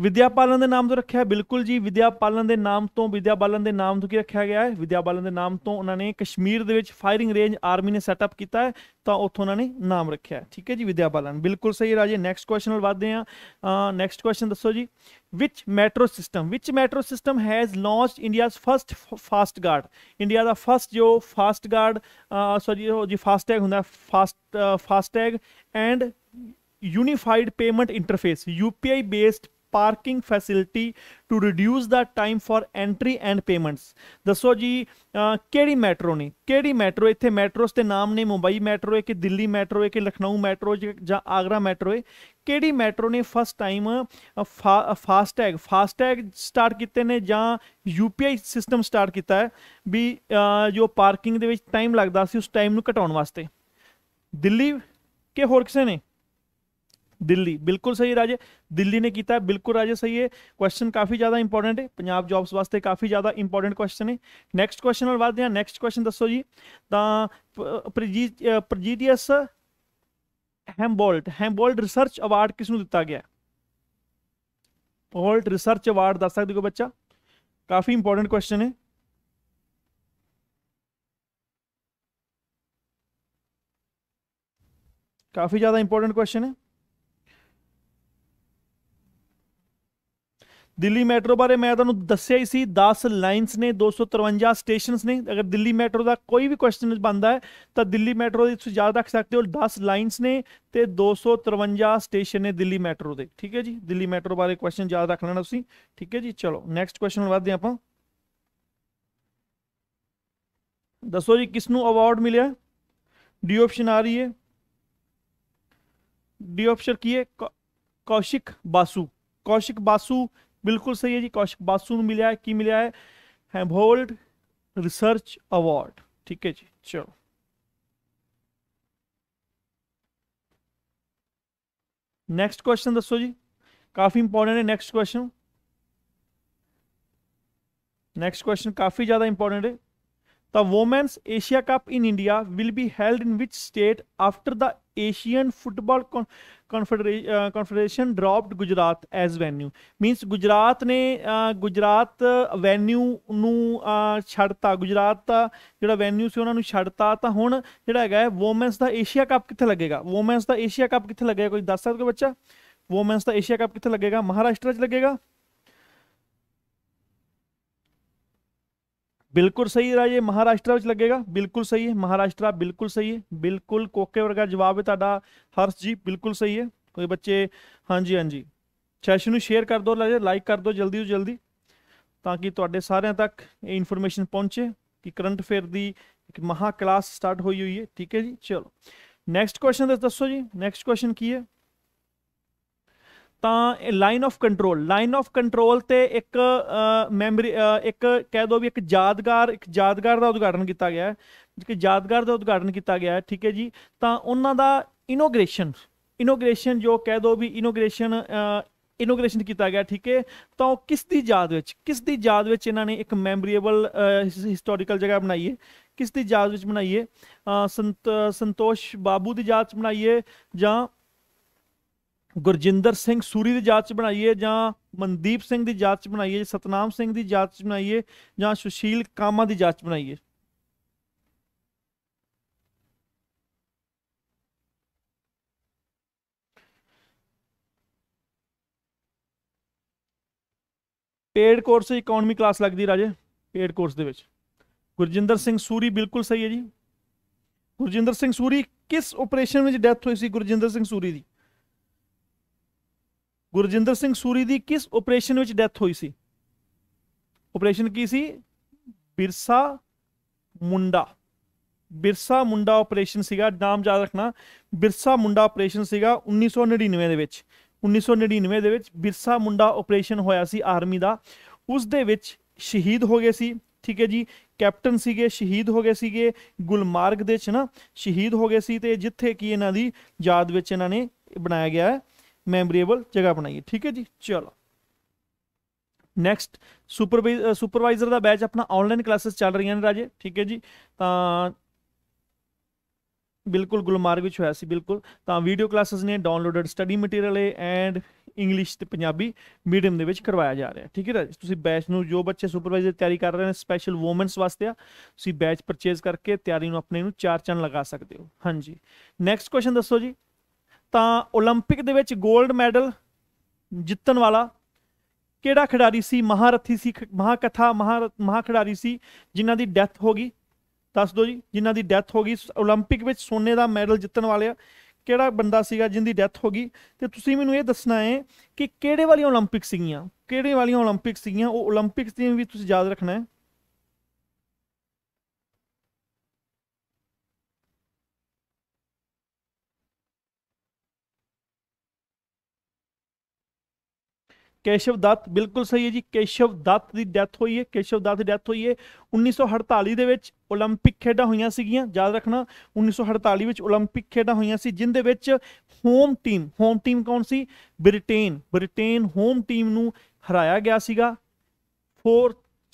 ਵਿਦਿਆ ਪਾਲਨ ਦੇ ਨਾਮ ਤੋਂ ਰੱਖਿਆ ਬਿਲਕੁਲ ਜੀ ਵਿਦਿਆ ਪਾਲਨ ਦੇ ਨਾਮ ਤੋਂ ਵਿਦਿਆ ਬਾਲਨ ਦੇ ਨਾਮ ਤੋਂ ਕੀ ਰੱਖਿਆ ਗਿਆ ਹੈ ਵਿਦਿਆ ਬਾਲਨ ਦੇ ਨਾਮ ਤੋਂ ਉਹਨਾਂ ਨੇ ਕਸ਼ਮੀਰ ਦੇ ਵਿੱਚ ਫਾਇਰਿੰਗ ਰੇਂਜ ਆਰਮੀ ਨੇ ਸੈਟਅਪ ਕੀਤਾ ਹੈ ਤਾਂ ਉੱਥੋਂ ਉਹਨਾਂ ਨੇ ਨਾਮ ਰੱਖਿਆ ਠੀਕ ਹੈ ਜੀ ਵਿਦਿਆ ਬਾਲਨ ਬਿਲਕੁਲ ਸਹੀ ਰਾਜੇ ਨੈਕਸਟ ਕੁਐਸਚਨ ਨਾਲ ਵਧਦੇ ਆ ਨੈਕਸਟ ਕੁਐਸਚਨ ਦੱਸੋ ਜੀ which metro system which metro system has launched India's first fast guard India ਦਾ ਫਰਸਟ ਜੋ ਫਾਸਟ ਗਾਰਡ ਸੌਰੀ ਉਹ ਜੀ ਫਾਸਟ ਟੈਗ ਹੁੰਦਾ fast FASTag and unified payment interface UPI based parking facility to reduce the time for entry and payments ਦੱਸੋ ਜੀ ਕਿਹੜੀ metro ਨੇ ਕਿਹੜੀ ਮੈਟਰੋ ਇੱਥੇ ਮੈਟਰੋਸ ਤੇ ਨਾਮ ਨੇ ਮੁੰਬਈ ਮੈਟਰੋ ਹੈ ਕਿ ਦਿੱਲੀ ਮੈਟਰੋ ਹੈ ਕਿ ਲਖਨਊ ਮੈਟਰੋ ਜਾਂ ਆਗਰਾ ਮੈਟਰੋ ਹੈ ਕਿਹੜੀ ਮੈਟਰੋ ਨੇ first time FASTag FASTag start ਕੀਤੇ ਨੇ ਜਾਂ ਯੂਪੀਆਈ ਸਿਸਟਮ ਸਟਾਰਟ ਕੀਤਾ ਹੈ ਵੀ ਜੋ ਪਾਰਕਿੰਗ ਦੇ ਵਿੱਚ ਟਾਈਮ ਲੱਗਦਾ ਸੀ ਉਸ ਟਾਈਮ ਨੂੰ ਘਟਾਉਣ ਵਾਸਤੇ ਦਿੱਲੀ ਕਿ ਹੋਰ ਕਿਸੇ ਨੇ ਦਿੱਲੀ ਬਿਲਕੁਲ ਸਹੀ ਰਾਜੇ ਦਿੱਲੀ ਨੇ ਕੀਤਾ ਬਿਲਕੁਲ ਰਾਜੇ ਸਹੀ ਹੈ ਕੁਐਸਚਨ ਕਾਫੀ ਜ਼ਿਆਦਾ ਇੰਪੋਰਟੈਂਟ ਹੈ ਪੰਜਾਬ ਜੌਬਸ ਵਾਸਤੇ ਕਾਫੀ ਜ਼ਿਆਦਾ ਇੰਪੋਰਟੈਂਟ ਕੁਐਸਚਨ ਹੈ ਨੈਕਸਟ ਕੁਐਸਚਨ ਨਾਲ ਵਧਦੇ ਹਾਂ ਨੈਕਸਟ ਕੁਐਸਚਨ ਦੱਸੋ ਜੀ ਤਾਂ ਪ੍ਰਜੀਡੀਅਸ ਹੈਂਬੋਲਟ ਹੈਂਬੋਲਟ ਰਿਸਰਚ ਅਵਾਰਡ ਕਿਸ ਨੂੰ ਦਿੱਤਾ ਗਿਆ ਹੋਲਟ ਰਿਸਰਚ ਅਵਾਰਡ ਦੱਸ ਸਕਦੇ ਹੋ ਬੱਚਾ ਕਾਫੀ ਇੰਪੋਰਟੈਂਟ ਕੁਐਸਚਨ ਹੈ ਕਾਫੀ ਜ਼ਿਆਦਾ ਇੰਪੋਰਟੈਂਟ ਕੁਐਸਚਨ ਹੈ ਦਿੱਲੀ ਮੈਟਰੋ ਬਾਰੇ ਮੈਂ ਤੁਹਾਨੂੰ ਦੱਸਿਆ ਹੀ ਸੀ 10 ਲਾਈਨਸ ਨੇ 253 ਸਟੇਸ਼ਨਸ ਨੇ ਅਗਰ ਦਿੱਲੀ ਮੈਟਰੋ ਦਾ ਕੋਈ ਵੀ ਕੁਐਸਚਨ ਬੰਦਾ ਹੈ ਤਾਂ ਦਿੱਲੀ ਮੈਟਰੋ ਦੇ ਤੁਸੀਂ ਯਾਦ ਰੱਖ ਸਕਦੇ ਹੋ 10 ਲਾਈਨਸ ਨੇ ਤੇ 253 ਸਟੇਸ਼ਨ ਨੇ ਦਿੱਲੀ ਮੈਟਰੋ ਦੇ ਠੀਕ ਹੈ ਜੀ ਦਿੱਲੀ ਮੈਟਰੋ ਬਾਰੇ ਕੁਐਸਚਨ ਯਾਦ ਰੱਖ ਲੈਣਾ ਤੁਸੀਂ ਠੀਕ ਹੈ ਜੀ ਚਲੋ ਨੈਕਸਟ ਕੁਐਸਚਨ ਵਧਦੇ ਆਪਾਂ ਦੱਸੋ ਜੀ ਕਿਸ ਨੂੰ ਅਵਾਰਡ ਮਿਲਿਆ ਡੀ ਆਪਸ਼ਨ ਆ ਰਹੀ ਹੈ ਡੀ ਆਪਸ਼ਨ ਕੀ ਹੈ ਕੌਸ਼ਿਕ ਬਾਸੂ ਕੌਸ਼ਿਕ ਬਾਸੂ बिल्कुल सही है जी कौशिक बासु मिला है की मिला है हेम्बोल्ड रिसर्च अवार्ड ठीक है जी चलो नेक्स्ट क्वेश्चन दसो जी काफी इंपॉर्टेंट है नेक्स्ट क्वेश्चन नेक्स्ट क्वेश्चन काफी ज्यादा इंपॉर्टेंट है the women's Asia cup in India will be held in which state after the Asian football confederation dropped Gujarat as venue means Gujarat ਨੇ ਗੁਜਰਾਤ uh, ਵੈਨਿਊ ਨੂੰ uh, ਛੱਡਤਾ ਗੁਜਰਾਤ ਦਾ ਜਿਹੜਾ ਵੈਨਿਊ ਸੀ ਉਹਨਾਂ ਨੂੰ ਛੱਡਤਾ ਤਾਂ ਹੁਣ ਜਿਹੜਾ ਹੈਗਾ ਔਮਨਸ ਦਾ ਏਸ਼ੀਆ ਕੱਪ ਕਿੱਥੇ ਲੱਗੇਗਾ ਔਮਨਸ ਦਾ ਏਸ਼ੀਆ ਕੱਪ ਕਿੱਥੇ ਲੱਗੇਗਾ ਕੋਈ ਦੱਸ ਸਕਦਾ ਬੱਚਾ ਔਮਨਸ ਦਾ ਏਸ਼ੀਆ ਕੱਪ ਕਿੱਥੇ ਲੱਗੇਗਾ ਮਹਾਰਾਸ਼ਟਰ 'ਚ ਲੱਗੇਗਾ बिल्कुल सही राजे महाराष्ट्र लगेगा बिल्कुल सही है महाराष्ट्र बिल्कुल सही है बिल्कुल कोके वर्गा जवाब है ता हर्ष जी बिल्कुल सही है कोई बच्चे हाँ जी हाँ जी सैशन शेयर कर दो राजे लाइक कर दो जल्दी तो जल्दी ताकि थोड़े सारे तक ये इन्फॉर्मेशन पहुँचे कि करंट अफेयर की एक महा क्लास स्टार्ट हुई हुई है ठीक है जी चलो नैक्सट क्वेश्चन दसो जी नैक्सट क्वेश्चन की है ਤਾਂ line of control line of control ਤੇ ਇੱਕ ਮੈਮਰੀ ਇੱਕ ਕਹਿ ਦੋ ਵੀ ਇੱਕ ਯਾਦਗਾਰ ਇੱਕ ਯਾਦਗਾਰ ਦਾ ਉਦਘਾਟਨ ਕੀਤਾ ਗਿਆ ਹੈ ਕਿ ਯਾਦਗਾਰ ਦਾ ਉਦਘਾਟਨ ਕੀਤਾ ਗਿਆ ਹੈ ਠੀਕ ਹੈ ਜੀ ਤਾਂ ਉਹਨਾਂ ਦਾ ਇਨੋਗ੍ਰੇਸ਼ਨ ਇਨੋਗ੍ਰੇਸ਼ਨ ਜੋ ਕਹਿ ਦੋ ਵੀ ਇਨੋਗ੍ਰੇਸ਼ਨ ਇਨੋਗ੍ਰੇਸ਼ਨ ਕੀਤਾ ਗਿਆ ਠੀਕ ਹੈ ਤਾਂ ਕਿਸ ਦੀ ਯਾਦ ਵਿੱਚ ਕਿਸ ਦੀ ਯਾਦ ਵਿੱਚ ਇਹਨਾਂ ਨੇ ਇੱਕ ਮੈਮਰੀਏਬਲ ਹਿਸਟੋਰੀਕਲ ਜਗ੍ਹਾ ਬਣਾਈ ਹੈ ਕਿਸ ਦੀ ਯਾਦ ਵਿੱਚ ਬਣਾਈ ਹੈ ਸੰਤੋਸ਼ ਬਾਬੂ ਦੀ ਯਾਦ ਵਿੱਚ ਬਣਾਈ ਹੈ ਜਾਂ ਗੁਰਜਿੰਦਰ ਸਿੰਘ ਸੂਰੀ ਦੀ ਜਾਂਚ ਬਣਾਈਏ ਜਾਂ ਮਨਦੀਪ ਸਿੰਘ ਦੀ ਜਾਂਚ ਬਣਾਈਏ ਜਾਂ ਸਤਨਾਮ ਸਿੰਘ ਦੀ ਜਾਂਚ ਬਣਾਈਏ ਜਾਂ ਸੁਸ਼ੀਲ ਕਾਮਾ ਦੀ ਜਾਂਚ ਬਣਾਈਏ ਪੇਡ ਕੋਰਸ ਇਕਨੋਮੀ ਕਲਾਸ ਲੱਗਦੀ ਰਾਜੇ ਪੇਡ ਕੋਰਸ ਦੇ ਵਿੱਚ ਗੁਰਜਿੰਦਰ ਸਿੰਘ ਸੂਰੀ ਬਿਲਕੁਲ ਸਹੀ ਹੈ ਜੀ ਗੁਰਜਿੰਦਰ ਸਿੰਘ ਸੂਰੀ ਕਿਸ ਆਪਰੇਸ਼ਨ ਵਿੱਚ ਡੈਥ ਹੋਈ ਸੀ ਗੁਰਜਿੰਦਰ ਸਿੰਘ ਸੂਰੀ ਦੀ ਗੁਰਜਿੰਦਰ ਸਿੰਘ ਸੂਰੀ ਦੀ ਕਿਸ ਆਪਰੇਸ਼ਨ ਵਿੱਚ ਡੈਥ ਹੋਈ ਸੀ ਆਪਰੇਸ਼ਨ ਕੀ ਸੀ ਬਿਰਸਾ ਮੁੰਡਾ ਬਿਰਸਾ ਮੁੰਡਾ ਆਪਰੇਸ਼ਨ ਸੀਗਾ ਨਾਮ ਯਾਦ ਰੱਖਣਾ ਬਿਰਸਾ ਮੁੰਡਾ ਆਪਰੇਸ਼ਨ ਸੀਗਾ 1999 ਦੇ ਵਿੱਚ 1999 ਦੇ ਵਿੱਚ ਬਿਰਸਾ ਮੁੰਡਾ ਆਪਰੇਸ਼ਨ ਹੋਇਆ ਸੀ ਆਰਮੀ ਦਾ ਉਸ ਦੇ ਵਿੱਚ ਸ਼ਹੀਦ ਹੋ ਗਏ ਸੀ ਠੀਕ ਹੈ ਜੀ ਕੈਪਟਨ ਸੀਗੇ ਸ਼ਹੀਦ ਹੋ ਗਏ ਸੀਗੇ ਗੁਲਮਾਰਗ ਦੇ ਚ ਨਾ ਸ਼ਹੀਦ ਹੋ ਗਏ ਸੀ ਤੇ ਜਿੱਥੇ ਕੀ ਇਹਨਾਂ ਦੀ ਯਾਦ ਵਿੱਚ ਇਹਨਾਂ ਨੇ ਬਣਾਇਆ ਗਿਆ ਹੈ ਮੈਮਰੀਏਬਲ ਜਗ੍ਹਾ ਬਣਾਈਏ ਠੀਕ ਹੈ ਜੀ ਚਲੋ ਨੈਕਸਟ ਸੁਪਰਵਾਈਜ਼ਰ ਦਾ ਬੈਚ ਆਪਣਾ ਆਨਲਾਈਨ ਕਲਾਸਸ ਚੱਲ ਰਹੀਆਂ ਨੇ ਰਾਜੇ ਠੀਕ ਹੈ ਜੀ ਤਾਂ ਬਿਲਕੁਲ ਗੁਲਮਾਰਗ ਵਿੱਚ ਹੋਇਆ ਸੀ ਬਿਲਕੁਲ ਤਾਂ ਵੀਡੀਓ ਕਲਾਸਸ ਨੇ ਡਾਊਨਲੋਡਡ ਸਟੱਡੀ ਮਟੀਰੀਅਲ ਹੈ ਐਂਡ ਇੰਗਲਿਸ਼ ਤੇ ਪੰਜਾਬੀ ਮੀਡੀਅਮ ਦੇ ਵਿੱਚ ਕਰਵਾਇਆ ਜਾ ਰਿਹਾ ਠੀਕ ਹੈ ਰਾਜੇ ਤੁਸੀਂ ਬੈਚ ਨੂੰ ਜੋ ਬੱਚੇ ਸੁਪਰਵਾਈਜ਼ਰ ਤਿਆਰੀ ਕਰ ਰਹੇ ਨੇ ਸਪੈਸ਼ਲ ਔਮਨਸ ਵਾਸਤੇ ਆ ਤੁਸੀਂ ਬੈਚ ਪਰਚੇਸ ਕਰਕੇ ਤਿਆਰੀ ਨੂੰ ਆਪਣੇ ਨੂੰ ਚਾਰ ਚੰਨ ਲਗਾ ਸਕਦੇ ਹੋ ਹਾਂਜੀ ਨੈਕਸਟ ਕੁਐਸਚਨ ਦੱਸੋ ਜੀ ਤਾਂ 올림픽 ਦੇ ਵਿੱਚ 골ਡ ਮੈਡਲ ਜਿੱਤਣ ਵਾਲਾ ਕਿਹੜਾ ਖਿਡਾਰੀ ਸੀ ਮਹਾਰਥੀ ਸੀ ਮਹਾਕਥਾ ਮਹਾ ਖਿਡਾਰੀ ਸੀ ਜਿਨ੍ਹਾਂ ਦੀ ਡੈਥ ਹੋ ਗਈ ਦੱਸ ਦਿਓ ਜੀ ਜਿਨ੍ਹਾਂ ਦੀ ਡੈਥ ਹੋ ਗਈ 올림픽 ਵਿੱਚ ਸੋਨੇ ਦਾ ਮੈਡਲ ਜਿੱਤਣ ਵਾਲਿਆ ਕਿਹੜਾ ਬੰਦਾ ਸੀਗਾ ਜਿੰਦੀ ਡੈਥ ਹੋ ਗਈ ਤੇ ਤੁਸੀਂ ਮੈਨੂੰ ਇਹ ਦੱਸਣਾ ਹੈ ਕਿ ਕਿਹੜੇ ਵਾਲੀਆਂ 올림픽 ਸੀਗੀਆਂ ਕਿਹੜੇ ਵਾਲੀਆਂ 올림픽 ਸੀਗੀਆਂ ਉਹ 올림픽 ਦੀ ਵੀ ਤੁਸੀਂ ਯਾਦ ਰੱਖਣਾ ਹੈ ਕੇਸ਼ਵ ਦੱਤ ਬਿਲਕੁਲ ਸਹੀ ਹੈ ਜੀ ਕੇਸ਼ਵ ਦੱਤ ਦੀ ਡੈਥ ਹੋਈ ਹੈ ਕੇਸ਼ਵ ਦੱਤ ਦੀ ਡੈਥ ਹੋਈ ਹੈ 1948 ਦੇ ਵਿੱਚ 올림픽 ਖੇਡਾਂ ਹੋਈਆਂ ਸੀਗੀਆਂ ਯਾਦ ਰੱਖਣਾ 1948 ਵਿੱਚ 올림픽 ਖੇਡਾਂ ਹੋਈਆਂ ਸੀ ਜਿੰਦੇ ਵਿੱਚ ਹੋਮ ਟੀਮ ਹੋਮ ਟੀਮ ਕੌਣ ਸੀ ਬ੍ਰਿਟੇਨ ਬ੍ਰਿਟੇਨ ਹੋਮ ਟੀਮ ਨੂੰ ਹਰਾਇਆ ਗਿਆ ਸੀਗਾ 4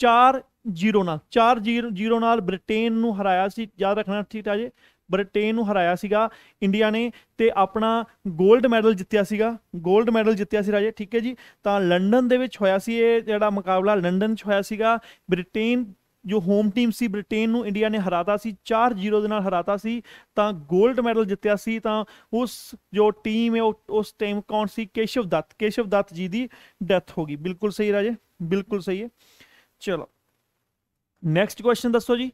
4 0 ਨਾਲ 4 0 ਨਾਲ ਬ੍ਰਿਟੇਨ ਨੂੰ ਹਰਾਇਆ ਸੀ ਯਾਦ ਰੱਖਣਾ ਠੀਕ ਹੈ ਜੀ ਬ੍ਰਿਟੇਨ ਨੂੰ ਹਰਾਇਆ ਸੀਗਾ ਇੰਡੀਆ ਨੇ ਤੇ ਆਪਣਾ 골ਡ ਮੈਡਲ ਜਿੱਤਿਆ ਸੀਗਾ 골ਡ ਮੈਡਲ ਜਿੱਤਿਆ ਸੀ ਰਾਜੇ ਠੀਕ ਹੈ ਜੀ ਤਾਂ ਲੰਡਨ ਦੇ ਵਿੱਚ ਹੋਇਆ ਸੀ ਇਹ ਜਿਹੜਾ ਮੁਕਾਬਲਾ ਲੰਡਨ 'ਚ ਹੋਇਆ ਸੀਗਾ ਬ੍ਰਿਟੇਨ ਜੋ ਹੋਮ ਟੀਮ ਸੀ ਬ੍ਰਿਟੇਨ ਨੂੰ ਇੰਡੀਆ ਨੇ ਹਰਾਤਾ ਸੀ 4-0 ਦੇ ਨਾਲ ਹਰਾਤਾ ਸੀ ਤਾਂ 골ਡ ਮੈਡਲ ਜਿੱਤਿਆ ਸੀ ਤਾਂ ਉਸ ਜੋ ਟੀਮ ਹੈ ਉਸ ਟੀਮ ਕੌਣ ਸੀ ਕੇਸ਼ਵ ਦੱਤ ਕੇਸ਼ਵ ਦੱਤ ਜੀ ਦੀ ਡੈਥ ਹੋ ਗਈ ਬਿਲਕੁਲ ਸਹੀ ਰਾਜੇ ਬਿਲਕੁਲ ਸਹੀ ਹੈ ਚਲੋ ਨੈਕਸਟ ਕੁਐਸਚਨ ਦੱਸੋ ਜੀ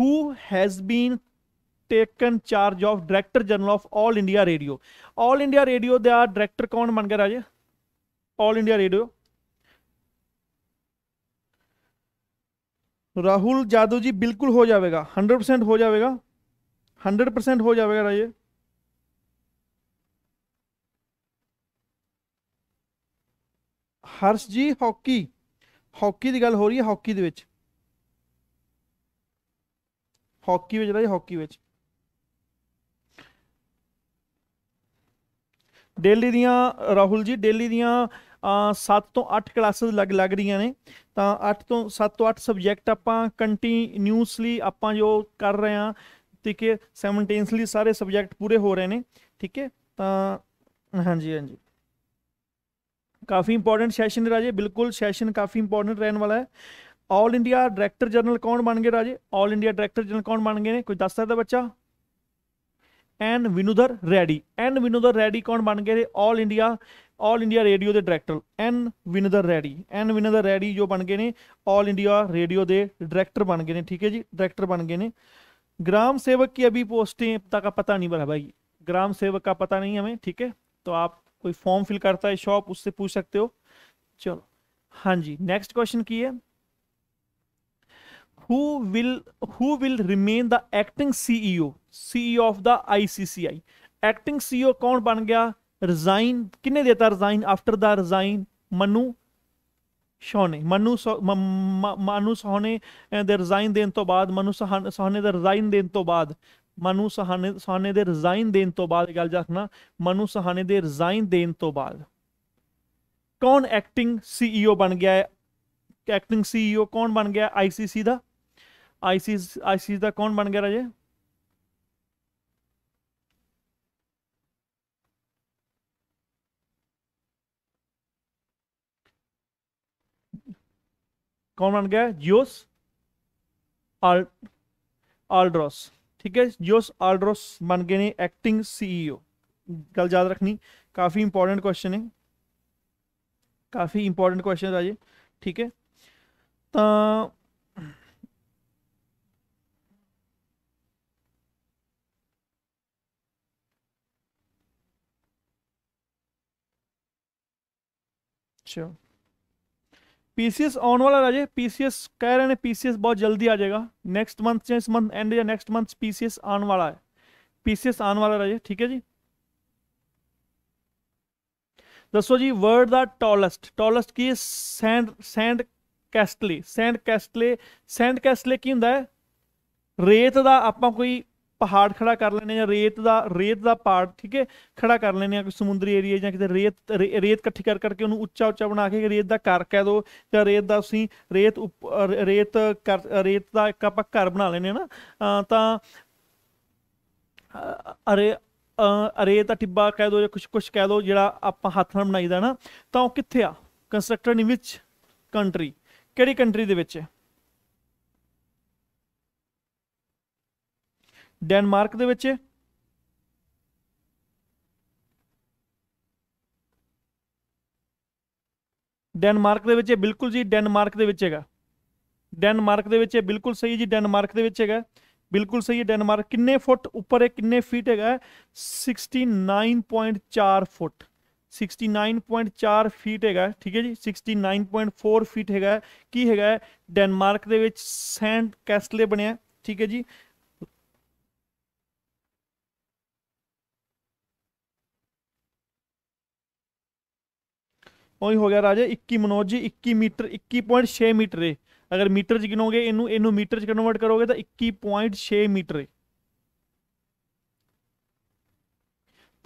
who has been taken charge of director general of All India Radio All India Radio दा डायरेक्टर कौन बन गया राजे All India Radio Rahul Jadav ji बिल्कुल हो जाएगा हंड्रेड परसेंट हो जाएगा 100 परसेंट हो जाएगा राजे हर्ष जी हॉकी हॉकी की गल हो रही है हॉकी हॉकी हॉकी ਡੇਲੀ ਦੀਆਂ ਰਾਹੁਲ ਜੀ ਡੇਲੀ ਦੀਆਂ 7 ਤੋਂ 8 ਕਲਾਸਾਂ ਲੱਗ ਲੱਗ ਰਹੀਆਂ ਨੇ ਤਾਂ 8 ਤੋਂ 7 ਤੋਂ 8 ਸਬਜੈਕਟ ਆਪਾਂ ਕੰਟੀਨਿਊਸਲੀ ਆਪਾਂ ਜੋ ਕਰ ਰਹੇ ਆ ਠੀਕ ਹੈ ਸਾਈਮਲਟੇਨਸਲੀ ਸਾਰੇ ਸਬਜੈਕਟ ਪੂਰੇ ਹੋ ਰਹੇ ਨੇ ਠੀਕ ਹੈ ਤਾਂ ਹਾਂਜੀ ਹਾਂਜੀ ਕਾਫੀ ਇੰਪੋਰਟੈਂਟ ਸੈਸ਼ਨ ਹੈ ਰਾਜੇ ਬਿਲਕੁਲ ਸੈਸ਼ਨ ਕਾਫੀ ਇੰਪੋਰਟੈਂਟ ਰਹਿਣ ਵਾਲਾ ਹੈ ਆਲ ਇੰਡੀਆ ਡਾਇਰੈਕਟਰ ਜਨਰਲ ਕੌਣ ਬਣ ਗਏ ਰਾਜੇ ਆਲ ਇੰਡੀਆ ਡਾਇਰੈਕਟਰ ਜਨਰਲ ਕੌਣ ਬਣ ਗਏ ਨੇ ਕੋਈ ਦੱਸ ਸਕਦਾ ਬੱਚਾ एन विनोदर रैडी एन विनोदर रैडी कौन बन गए थे All India All India Radio के director N Vinodar Reddy N Vinodar Reddy जो बन गए ने ऑल इंडिया रेडियो के डायरैक्टर बन गए हैं ठीक है जी डायरैक्टर बन गए हैं ग्राम सेवक की अभी पोस्टें तक का पता नहीं बना भाई ग्राम सेवक का पता नहीं हमें ठीक है तो आप कोई फॉर्म फिल करता है शॉप उससे पूछ सकते हो चलो हाँ जी नेक्स्ट क्वेश्चन की है who will who will remain the acting CEO CEO of the ICCI acting CEO ਕੌਣ ਬਣ ਗਿਆ ਰਿਜ਼ਾਈਨ ਕਿਨੇ ਦਿੱਤਾ resign after the resign Manu Sawhney Manu Manu Sawhney ਦੇ ਰਿਜ਼ਾਈਨ ਦੇਣ ਤੋਂ ਬਾਅਦ ਮਨੂ ਸੋਹਨੇ ਦਾ ਰਿਜ਼ਾਈਨ ਦੇਣ ਤੋਂ ਬਾਅਦ ਮਨੂ ਸਹਾਨੇ ਸਹਾਨੇ ਦੇ ਰਿਜ਼ਾਈਨ ਦੇਣ ਤੋਂ ਬਾਅਦ ਗੱਲ ਜਾਖਣਾ ਮਨੂ ਸਹਾਨੇ ਦੇ ਰਿਜ਼ਾਈਨ ਦੇਣ ਤੋਂ ਬਾਅਦ ਕੌਣ ਐਕਟਿੰਗ ਸੀਈਓ e ਬਣ ਗਿਆ ਹੈ ਐਕਟਿੰਗ ਸੀਈਓ e ਕੌਣ ਬਣ ਗਿਆ ਆਈਸੀਸੀ ਦਾ आईसी आईसी का कौन बन गया राजे कौन बन गया जियोस आल आल्ड्रॉस ठीक है जियोस आल्ड्रॉस बन गए ने एक्टिंग सीईओ गल याद रखनी काफ़ी इंपॉर्टेंट क्वेश्चन है काफ़ी इंपॉर्टेंट क्वेश्चन राजे ठीक है तो ਅੱਛਾ ਪੀਸੀਐਸ ਆਉਣ ਵਾਲਾ ਰਾਜੇ ਪੀਸੀਐਸ ਕਹਿ ਰਹੇ ਨੇ ਪੀਸੀਐਸ ਬਹੁਤ ਜਲਦੀ ਆ ਜਾਏਗਾ ਨੈਕਸਟ ਮੰਥ ਜਾਂ ਇਸ ਮੰਥ ਐਂਡ ਜਾਂ ਨੈਕਸਟ ਮੰਥ ਪੀਸੀਐਸ ਆਉਣ ਵਾਲਾ ਹੈ ਪੀਸੀਐਸ ਆਉਣ ਵਾਲਾ ਰਾਜੇ ਠੀਕ ਹੈ ਜੀ ਦੱਸੋ ਜੀ ਵਰਡ ਦਾ ਟਾਲੈਸਟ ਟਾਲੈਸਟ ਕੀ ਹੈ sand sand castle sand castle sand castle ਕੀ ਹੁੰਦਾ ਹੈ ਰੇਤ ਦਾ ਆਪਾਂ ਕੋਈ ਪਹਾੜ ਖੜਾ ਕਰ ਲੈਨੇ ਜਾਂ ਰੇਤ ਦਾ ਰੇਤ ਦਾ ਪਹਾੜ ਠੀਕ ਹੈ ਖੜਾ ਕਰ ਲੈਨੇ ਆ ਕੋਈ ਸਮੁੰਦਰੀ ਏਰੀਆ ਜਾਂ ਕਿਤੇ ਰੇਤ ਰੇਤ ਇਕੱਠੀ ਕਰ ਕਰਕੇ ਉਹਨੂੰ ਉੱਚਾ ਉੱਚਾ ਬਣਾ ਕੇ ਰੇਤ ਦਾ ਘਰ ਕਹਿ ਦੋ ਜਾਂ ਰੇਤ ਦਾ ਅਸੀਂ ਰੇਤ ਰੇਤ ਰੇਤ ਦਾ ਇੱਕ ਆਪਾਂ ਘਰ ਬਣਾ ਲੈਨੇ ਨਾ ਤਾਂ ਅਰੇ ਅਰੇ ਤਾਂ ਟਿੱਬਾ ਕਹਿ ਦੋ ਜਾਂ ਕੁਝ ਕੁਝ ਕਹਿ ਦੋ ਜਿਹੜਾ ਆਪਾਂ ਹੱਥ ਨਾਲ ਬਣਾਈਦਾ ਨਾ ਤਾਂ ਉਹ ਕਿੱਥੇ ਆ ਕੰਸਟਰਕਟਰ ਇਨ ਵਿੱਚ ਕੰਟਰੀ ਕਿਹੜੀ ਕੰਟਰੀ ਦੇ ਵਿੱਚ ਹੈ ਡੈਨਮਾਰਕ ਦੇ ਵਿੱਚ ਡੈਨਮਾਰਕ ਦੇ ਵਿੱਚ ਬਿਲਕੁਲ ਜੀ ਡੈਨਮਾਰਕ ਦੇ ਵਿੱਚ ਹੈਗਾ ਡੈਨਮਾਰਕ ਦੇ ਵਿੱਚ ਬਿਲਕੁਲ ਸਹੀ ਜੀ ਡੈਨਮਾਰਕ ਦੇ ਵਿੱਚ ਹੈਗਾ ਬਿਲਕੁਲ ਸਹੀ ਹੈ ਡੈਨਮਾਰਕ ਕਿੰਨੇ ਫੁੱਟ ਉੱਪਰ ਹੈ ਕਿੰਨੇ ਫੀਟ ਹੈਗਾ 69.4 ਫੁੱਟ 69.4 ਫੀਟ ਹੈਗਾ ਠੀਕ ਹੈ ਜੀ 69.4 ਫੀਟ ਹੈਗਾ ਕੀ ਹੈਗਾ ਡੈਨਮਾਰਕ ਦੇ ਵਿੱਚ ਸੈਂਡ ਕੈਸਲੇ ਬਣਿਆ ਠੀਕ ਹੈ ਜੀ ਉਹੀ ਹੋ ਗਿਆ ਰਾਜੇ 21 ਮਨੋਜ ਜੀ 21 ਮੀਟਰ 21.6 ਮੀਟਰ ਏ ਅਗਰ ਮੀਟਰ ਚ ਗਿਣੋਗੇ ਇਹਨੂੰ ਇਹਨੂੰ ਮੀਟਰ ਚ ਕਨਵਰਟ ਕਰੋਗੇ ਤਾਂ 21.6 ਮੀਟਰ ਏ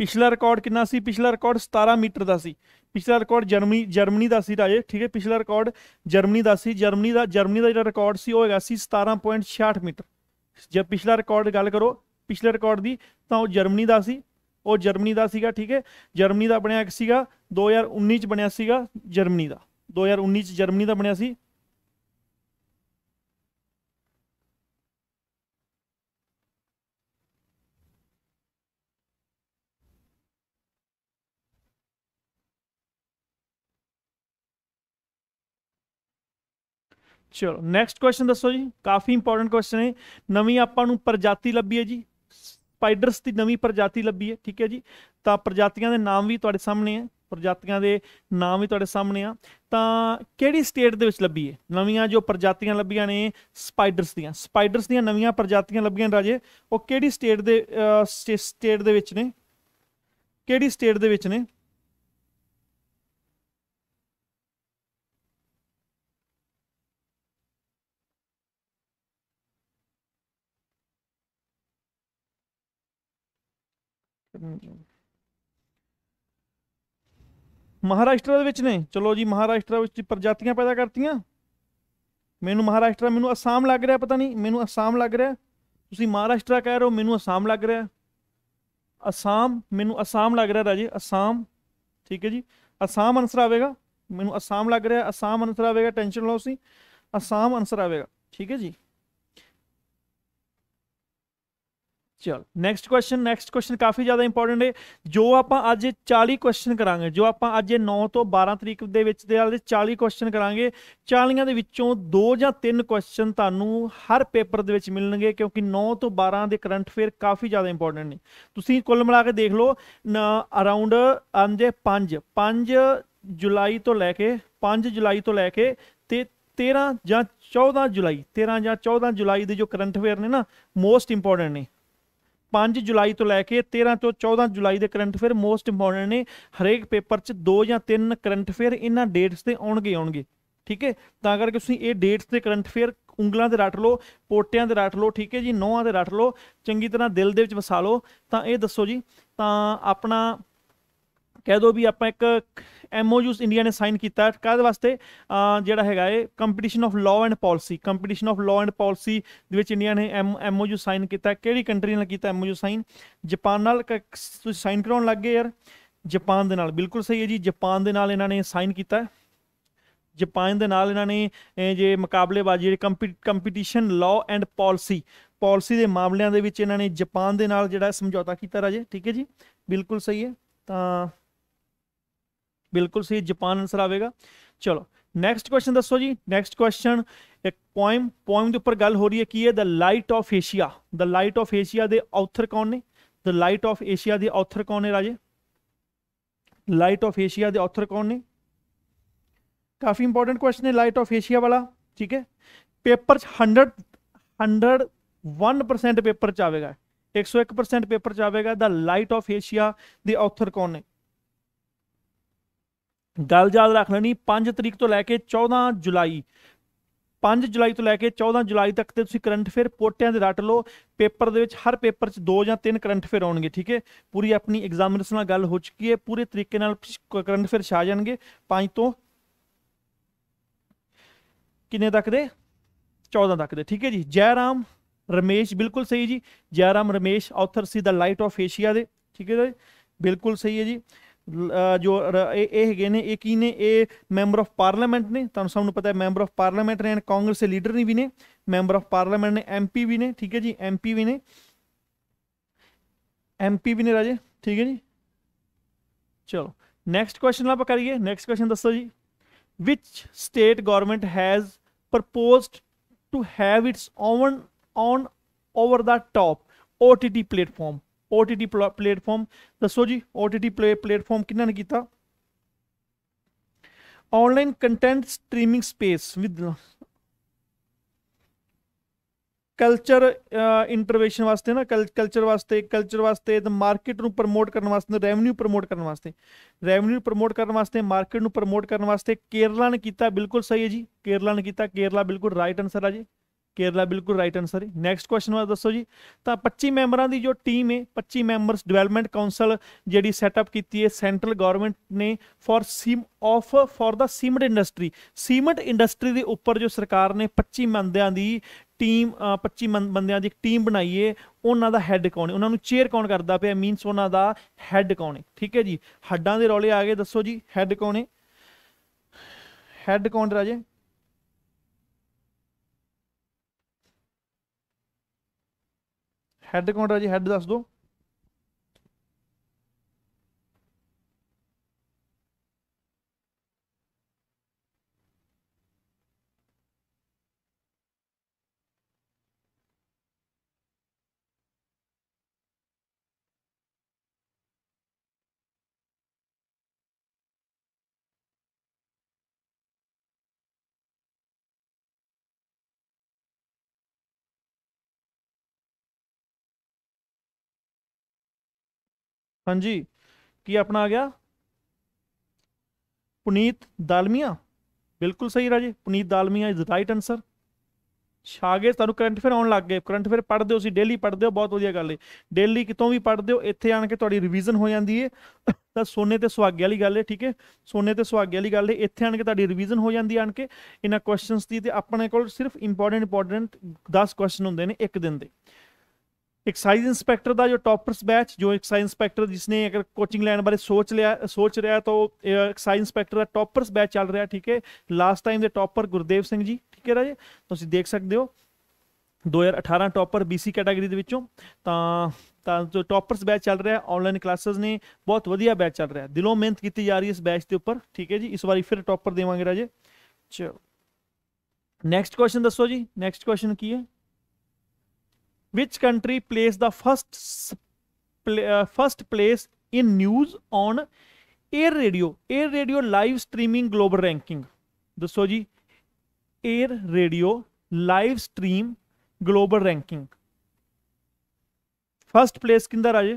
ਪਿਛਲਾ ਰਿਕਾਰਡ ਕਿੰਨਾ ਸੀ ਪਿਛਲਾ ਰਿਕਾਰਡ 17 ਮੀਟਰ ਦਾ ਸੀ ਪਿਛਲਾ ਰਿਕਾਰਡ ਜਰਮਨੀ ਜਰਮਨੀ ਦਾ ਸੀ ਰਾਜੇ ਠੀਕ ਹੈ ਪਿਛਲਾ ਰਿਕਾਰਡ ਜਰਮਨੀ ਦਾ ਸੀ ਜਰਮਨੀ ਦਾ ਜਰਮਨੀ ਦਾ ਜਿਹੜਾ ਰਿਕਾਰਡ ਸੀ ਉਹ ਹੈਗਾ ਸੀ 17.66 ਮੀਟਰ ਜੇ ਪਿਛਲਾ ਰਿਕਾਰਡ ਗੱਲ ਕਰੋ ਪਿਛਲੇ ਰਿਕਾਰਡ ਦੀ ਤਾਂ ਉਹ ਜਰਮਨੀ ਦਾ ਸੀ ਉਹ ਜਰਮਨੀ ਦਾ ਸੀਗਾ ਠੀਕ ਹੈ ਜਰਮਨੀ ਦਾ ਬਣਿਆ ਇੱਕ ਸੀਗਾ 2019 ਚ ਬਣਿਆ ਸੀਗਾ ਜਰਮਨੀ ਦਾ 2019 ਚ ਜਰਮਨੀ ਦਾ ਬਣਿਆ ਸੀ ਚਲੋ ਨੈਕਸਟ ਕੁਐਸਚਨ ਦੱਸੋ ਜੀ ਕਾਫੀ ਇੰਪੋਰਟੈਂਟ ਕੁਐਸਚਨ ਹੈ ਨਵੀਂ ਆਪਾਂ ਨੂੰ ਪ੍ਰਜਾਤੀ ਲੱਭੀ ਹੈ ਜੀ ਸਪਾਈਡਰਸ ਦੀ ਨਵੀਂ ਪ੍ਰਜਾਤੀ ਲੱਭੀ ਹੈ ਠੀਕ ਹੈ ਜੀ ਤਾਂ ਪ੍ਰਜਾਤੀਆਂ ਦੇ ਨਾਮ ਵੀ ਤੁਹਾਡੇ ਸਾਹਮਣੇ ਆ ਪ੍ਰਜਾਤੀਆਂ ਦੇ ਨਾਮ ਵੀ ਤੁਹਾਡੇ ਸਾਹਮਣੇ ਆ ਤਾਂ ਕਿਹੜੀ ਸਟੇਟ ਦੇ ਵਿੱਚ ਲੱਭੀ ਹੈ ਨਵੀਆਂ ਜੋ ਪ੍ਰਜਾਤੀਆਂ ਲੱਭੀਆਂ ਨੇ ਸਪਾਈਡਰਸ ਦੀਆਂ ਸਪਾਈਡਰਸ ਦੀਆਂ ਨਵੀਆਂ ਪ੍ਰਜਾਤੀਆਂ ਲੱਭੀਆਂ ਰਾਜੇ ਉਹ ਕਿਹੜੀ ਸਟੇਟ ਦੇ ਸਟੇਟ ਦੇ ਵਿੱਚ ਨੇ ਕਿਹੜੀ ਸਟੇਟ ਦੇ ਵਿੱਚ ਨੇ ਮਹਾਰਾਸ਼ਟਰ ਦੇ ਵਿੱਚ ਨੇ ਚਲੋ ਜੀ ਮਹਾਰਾਸ਼ਟਰ ਵਿੱਚ ਪ੍ਰਜਾਤੀਆਂ ਪੈਦਾ ਕਰਤੀਆਂ ਮੈਨੂੰ ਮਹਾਰਾਸ਼ਟਰ ਮੈਨੂੰ ਅਸਾਮ ਲੱਗ ਰਿਹਾ ਪਤਾ ਨਹੀਂ ਮੈਨੂੰ ਅਸਾਮ ਲੱਗ ਰਿਹਾ ਤੁਸੀਂ ਮਹਾਰਾਸ਼ਟਰ ਕਹਿ ਰਹੇ ਹੋ ਮੈਨੂੰ ਅਸਾਮ ਲੱਗ ਰਿਹਾ ਅਸਾਮ ਮੈਨੂੰ ਅਸਾਮ ਲੱਗ ਰਿਹਾ ਰਾਜੇ ਅਸਾਮ ਠੀਕ ਹੈ ਜੀ ਅਸਾਮ ਅਨਸਰ ਆਵੇਗਾ ਮੈਨੂੰ ਅਸਾਮ ਲੱਗ ਰਿਹਾ ਅਸਾਮ ਅਨਸਰ ਆਵੇਗਾ ਟੈਨਸ਼ਨ ਲਓ ਤੁਸੀਂ ਅਸਾਮ ਅਨਸਰ ਆਵੇਗਾ ਠੀਕ ਹੈ ਜੀ ਚਲ ਨੈਕਸਟ ਕੁਐਸਚਨ ਨੈਕਸਟ ਕੁਐਸਚਨ ਕਾਫੀ ਜ਼ਿਆਦਾ ਇੰਪੋਰਟੈਂਟ ਹੈ ਜੋ ਆਪਾਂ ਅੱਜ 40 ਕੁਐਸਚਨ ਕਰਾਂਗੇ ਜੋ ਆਪਾਂ ਅੱਜ 9 ਤੋਂ 12 ਤਰੀਕ ਦੇ ਵਿੱਚ ਦੇ ਆਲੇ 40 ਕੁਐਸਚਨ ਕਰਾਂਗੇ 40 ਦੇ ਵਿੱਚੋਂ ਦੋ ਜਾਂ ਤਿੰਨ ਕੁਐਸਚਨ ਤੁਹਾਨੂੰ ਹਰ ਪੇਪਰ ਦੇ ਵਿੱਚ ਮਿਲਣਗੇ ਕਿਉਂਕਿ 9 ਤੋਂ 12 ਦੇ ਕਰੰਟ ਅਫੇਅਰ ਕਾਫੀ ਜ਼ਿਆਦਾ ਇੰਪੋਰਟੈਂਟ ਨੇ ਤੁਸੀਂ ਕੁੱਲ ਮਿਲਾ ਕੇ ਦੇਖ ਲਓ ਅਰਾਊਂਡ ਅੰਦੇ 5 5 ਜੁਲਾਈ ਤੋਂ ਲੈ ਕੇ 5 ਜੁਲਾਈ ਤੋਂ ਲੈ ਕੇ ਤੇ 13 ਜਾਂ 14 ਜੁਲਾਈ 13 ਜਾਂ 14 ਜੁਲਾਈ ਦੇ ਜੋ ਕਰੰਟ ਅਫੇਅਰ ਨੇ ਨਾ ਮੋਸਟ ਇੰਪੋਰਟੈਂਟ ਨੇ 5 ਜੁਲਾਈ ਤੋਂ ਲੈ ਕੇ 13 ਤੋਂ 14 ਜੁਲਾਈ ਦੇ ਕਰੰਟ ਅਫੇਅਰ ਮੋਸਟ ਇੰਪੋਰਟੈਂਟ ਨੇ ਹਰੇਕ ਪੇਪਰ 'ਚ ਦੋ ਜਾਂ ਤਿੰਨ ਕਰੰਟ ਅਫੇਅਰ ਇਹਨਾਂ ਡੇਟਸ ਤੇ ਆਉਣਗੇ ਆਉਣਗੇ ਠੀਕ ਹੈ ਤਾਂ ਕਰਕੇ ਤੁਸੀਂ ਇਹ ਡੇਟਸ ਤੇ ਕਰੰਟ ਅਫੇਅਰ ਉਂਗਲਾਂ ਦੇ ਰੱਟ ਲਓ ਪੋਟਿਆਂ ਦੇ ਰੱਟ ਲਓ ਠੀਕ ਹੈ ਜੀ ਨੋਹਾਂ ਦੇ ਰੱਟ ਲਓ ਚੰਗੀ ਤਰ੍ਹਾਂ ਦਿਲ ਦੇ ਵਿੱਚ ਵਸਾ ਲਓ ਤਾਂ ਇਹ ਦੱਸੋ ਜੀ ਤਾਂ ਆਪਣਾ ਕਹਿ ਦੋ ਵੀ ਆਪਾਂ ਇੱਕ ਐਮਓਯੂਸ ਇੰਡੀਆ ਨੇ ਸਾਈਨ ਕੀਤਾ ਕਾਹਦੇ ਵਾਸਤੇ ਜਿਹੜਾ ਹੈਗਾ ਇਹ competition of law and policy competition of law and policy ਦੇ ਵਿੱਚ ਇੰਡੀਆ ਨੇ ਐਮਓਯੂ ਸਾਈਨ ਕੀਤਾ ਕਿਹੜੀ ਕੰਟਰੀ ਨਾਲ ਕੀਤਾ ਐਮਓਯੂ ਸਾਈਨ ਜਾਪਾਨ ਨਾਲ ਤੁਸੀਂ ਸਾਈਨ ਕਰਾਉਣ ਲੱਗੇ ਯਾਰ ਜਾਪਾਨ ਦੇ ਨਾਲ ਬਿਲਕੁਲ ਸਹੀ ਹੈ ਜੀ ਜਾਪਾਨ ਦੇ ਨਾਲ ਇਹਨਾਂ ਨੇ ਸਾਈਨ ਕੀਤਾ ਜਾਪਾਨ ਦੇ ਨਾਲ ਇਹਨਾਂ ਨੇ ਜੇ ਮੁਕਾਬਲੇਬਾਜ਼ੀ competition law and policy policy ਦੇ ਮਾਮਲਿਆਂ ਦੇ ਵਿੱਚ ਇਹਨਾਂ ਨੇ ਜਾਪਾਨ ਦੇ ਨਾਲ ਜਿਹੜਾ ਸਮਝੌਤਾ ਕੀਤਾ ਰਾਜੇ ਠੀਕ ਹੈ ਜੀ ਬਿਲਕੁਲ ਸਹੀ ਹੈ ਤਾਂ ਬਿਲਕੁਲ ਸਹੀ ਜਾਪਾਨ ਆਨਸਰ ਆਵੇਗਾ ਚਲੋ ਨੈਕਸਟ ਕੁਐਸਚਨ ਦੱਸੋ ਜੀ ਨੈਕਸਟ ਕੁਐਸਚਨ ਇੱਕ ਪੋਇਮ ਪੋਇਮ ਦੇ ਉੱਪਰ ਗੱਲ ਹੋ ਰਹੀ ਹੈ ਕੀ ਹੈ the Light of Asia the Light of Asia ਦੇ ਆਥਰ ਕੌਣ ਨੇ ਦ ਲਾਈਟ ਆਫ ਏਸ਼ੀਆ ਦੇ ਆਥਰ ਕੌਣ ਨੇ ਰਾਜੇ ਲਾਈਟ ਆਫ ਏਸ਼ੀਆ ਦੇ ਆਥਰ ਕੌਣ ਨੇ ਕਾਫੀ ਇੰਪੋਰਟੈਂਟ ਕੁਐਸਚਨ ਹੈ ਲਾਈਟ ਆਫ ਏਸ਼ੀਆ ਵਾਲਾ ਠੀਕ ਹੈ ਪੇਪਰ 100 101% ਪੇਪਰ ਚ ਆਵੇਗਾ 101% ਪੇਪਰ ਚ ਆਵੇਗਾ ਦਾ ਲਾਈਟ ਆਫ ਏਸ਼ੀਆ ਦੇ ਆਥਰ ਕੌਣ ਨੇ ਗੱਲ ਯਾਦ ਰੱਖ ਲੈਣੀ 5 ਤਰੀਕ ਤੋਂ ਲੈ ਕੇ 14 ਜੁਲਾਈ 5 ਜੁਲਾਈ ਤੋਂ ਲੈ ਕੇ 14 ਜੁਲਾਈ ਤੱਕ ਤੇ ਤੁਸੀਂ ਕਰੰਟ ਅਫੇਅਰ ਪੋਟਿਆਂ ਦੇ ਰੱਟ ਲਓ ਪੇਪਰ ਦੇ ਵਿੱਚ ਹਰ ਪੇਪਰ 'ਚ ਦੋ ਜਾਂ ਤਿੰਨ ਕਰੰਟ ਅਫੇਅਰ ਆਉਣਗੇ ਠੀਕ ਹੈ ਪੂਰੀ ਆਪਣੀ ਐਗਜ਼ਾਮਿਨਰਸ ਨਾਲ ਗੱਲ ਹੋ ਚੁੱਕੀ ਹੈ ਪੂਰੇ ਤਰੀਕੇ ਨਾਲ ਕਰੰਟ ਅਫੇਅਰ ਛਾ ਜਾਣਗੇ 5 ਤੋਂ ਕਿੰਨੇ ਤੱਕ ਦੇ 14 ਤੱਕ ਦੇ ਠੀਕ ਹੈ ਜੀ ਜੈ ਰਾਮ ਰਮੇਸ਼ ਬਿਲਕੁਲ ਸਹੀ ਜੀ ਜੈ ਰਾਮ ਰਮੇਸ਼ ਆਥਰ ਸੀ ਦਾ ਲਾਈਟ ਆਫ ਏਸ਼ੀਆ ਦੇ ਠੀਕ ਹੈ ਜੀ ਬਿਲਕੁਲ ਸਹੀ ਹੈ ਜੀ ਜੋ ਇਹ ਹੈਗੇ ਨੇ ਇਹ ਕੀ ਨੇ ਇਹ ਮੈਂਬਰ ਆਫ ਪਾਰਲੀਮੈਂਟ ਨੇ ਤੁਹਾਨੂੰ ਸਭ ਨੂੰ ਪਤਾ ਹੈ ਮੈਂਬਰ ਆਫ ਪਾਰਲੀਮੈਂਟ ਨੇ ਐਂਡ ਕਾਂਗਰਸ ਦੇ ਲੀਡਰ ਨਹੀਂ ਵੀ ਨੇ ਮੈਂਬਰ ਆਫ ਪਾਰਲੀਮੈਂਟ ਨੇ ਐਮਪੀ ਵੀ ਨੇ ਠੀਕ ਹੈ ਜੀ ਐਮਪੀ ਵੀ ਨੇ ਐਮਪੀ ਵੀ ਨੇ ਰਾਜੇ ਠੀਕ ਹੈ ਜੀ ਚਲੋ ਨੈਕਸਟ ਕੁਐਸਚਨ ਆਪਾਂ ਕਰੀਏ ਨੈਕਸਟ ਕੁਐਸਚਨ ਦੱਸੋ ਜੀ which state government has proposed to have its own own over the top OTT platform OTT platform ਦੱਸੋ ਜੀ OTT ਪਲੇਟਫਾਰਮ ਕਿੰਨਾ ਨੇ ਕੀਤਾ online content streaming space with culture intervention ਵਾਸਤੇ ਨਾ ਕਲਚਰ ਵਾਸਤੇ ਕਲਚਰ ਵਾਸਤੇ ਤੇ ਮਾਰਕੀਟ ਨੂੰ ਪ੍ਰਮੋਟ ਕਰਨ ਵਾਸਤੇ ਰੈਵਨਿਊ ਪ੍ਰਮੋਟ ਕਰਨ ਵਾਸਤੇ ਰੈਵਨਿਊ ਪ੍ਰਮੋਟ ਕਰਨ ਵਾਸਤੇ ਮਾਰਕੀਟ ਨੂੰ ਪ੍ਰਮੋਟ ਕਰਨ ਵਾਸਤੇ ਕੇਰਲਾ ਨੇ ਕੀਤਾ ਬਿਲਕੁਲ ਸਹੀ ਹੈ ਜੀ ਕੇਰਲਾ ਨੇ ਕੀਤਾ ਕੇਰਲਾ ਬਿਲਕੁਲ ਰਾਈਟ ਆਨਸਰ ਹੈ ਜੀ ਕੇਰਲਾ ਬਿਲਕੁਲ ਰਾਈਟ ਆਨਸਰ ਹੈ ਨੈਕਸਟ ਕੁਐਸਚਨ ਵਾਸ ਦੱਸੋ ਜੀ ਤਾਂ 25 ਮੈਂਬਰਾਂ ਦੀ ਜੋ ਟੀਮ ਹੈ 25 ਮੈਂਬਰਸ ਡਿਵੈਲਪਮੈਂਟ ਕਾਉਂਸਲ ਜਿਹੜੀ ਸੈਟਅਪ ਕੀਤੀ ਹੈ ਸੈਂਟਰਲ ਗਵਰਨਮੈਂਟ ਨੇ for seem of for the cement industry cement industry ਦੇ ਉੱਪਰ ਜੋ ਸਰਕਾਰ ਨੇ 25 ਮੰਦਿਆਂ ਦੀ ਟੀਮ 25 ਬੰਦਿਆਂ ਦੀ ਇੱਕ ਟੀਮ ਬਣਾਈਏ ਉਹਨਾਂ ਦਾ ਹੈੱਡ ਕੌਣ ਹੈ ਉਹਨਾਂ ਨੂੰ ਚੇਅਰ ਕੌਣ ਕਰਦਾ ਪਿਆ ਮੀਨਸ ਉਹਨਾਂ ਦਾ ਹੈੱਡ ਕੌਣ ਹੈ ਠੀਕ ਹੈ ਜੀ ਹੱਡਾਂ ਦੇ ਰੌਲੇ ਆ ਗਏ ਦੱਸੋ ਜੀ ਹੈੱਡ ਕੌਣ ਹੈ ਹੈੱਡ ਕੌਣ ਰਾਜੇ ਹੈੱਡ ਕੌਣ ਜੀ ਹੈੱਡ ਦੱਸ ਦਿਓ ਹਾਂਜੀ ਕੀ ਆਪਣਾ ਆ ਗਿਆ ਪੁਨੀਤ ਦਾਲਮੀਆ ਬਿਲਕੁਲ ਸਹੀ ਰਾਜੇ Puneet Dalmia is right answer ਛਾਗੇ ਤੁਹਾਨੂੰ ਕਰੰਟ ਅਫੇਅਰ ਆਉਣ ਲੱਗ ਗਏ ਕਰੰਟ ਅਫੇਅਰ ਪੜ੍ਹਦੇ ਹੋ ਸੀ ਡੇਲੀ ਪੜ੍ਹਦੇ ਹੋ ਬਹੁਤ ਵਧੀਆ ਗੱਲ ਹੈ ਡੇਲੀ ਕਿਤੋਂ ਵੀ ਪੜ੍ਹਦੇ ਹੋ ਇੱਥੇ ਆਣ ਕੇ ਤੁਹਾਡੀ ਰਿਵੀਜ਼ਨ ਹੋ ਜਾਂਦੀ ਹੈ ਤਾਂ ਸੋਨੇ ਤੇ ਸੁਹਾਗੇ ਵਾਲੀ ਗੱਲ ਹੈ ਠੀਕ ਹੈ ਸੋਨੇ ਤੇ ਸੁਹਾਗੇ ਵਾਲੀ ਗੱਲ ਹੈ ਇੱਥੇ ਆਣ ਕੇ ਤੁਹਾਡੀ ਰਿਵੀਜ਼ਨ ਹੋ ਜਾਂਦੀ ਆਣ ਕੇ ਇਹਨਾਂ ਕੁਐਸਚਨਸ ਦੀ ਤੇ ਆਪਣੇ ਕੋਲ ਸਿਰਫ ਇੰਪੋਰਟੈਂਟ ਇੰਪੋਰਟੈਂਟ 10 ਕੁਐਸਚਨ ਹੁੰਦੇ ਨੇ ਇੱਕ ਦਿਨ ਦੇ एक्साइज इंस्पैक्टर का जो टॉपरस बैच जो एक्साइज इंस्पैक्टर जिसने अगर कोचिंग लैन बारे सोच लिया सोच रहा तो एक्साइज इंस्पैक्टर का टॉपरस बैच चल रहा है ठीक है लास्ट टाइम के टॉपर गुरदेव सिंह जी ठीक है राजे तो देख सकते हो दो हज़ार अठारह टॉपर बी सी कैटागरी जो टॉपरस बैच चल रहा ऑनलाइन क्लासेस ने बहुत वीया बैच चल रहा दिलों मेहनत की जा रही है इस बैच के उपर ठीक है जी इस बार फिर टॉपर देवे राजे चलो नैक्सट क्वेश्चन दसो जी नैक्सट क्वेश्चन की है which country plays the first play, uh, first place in news on air radio air radio live streaming global ranking ਦੱਸੋ ਜੀ air radio live stream global ranking first place ਕਿੰਦਾ ਰਾਜੇ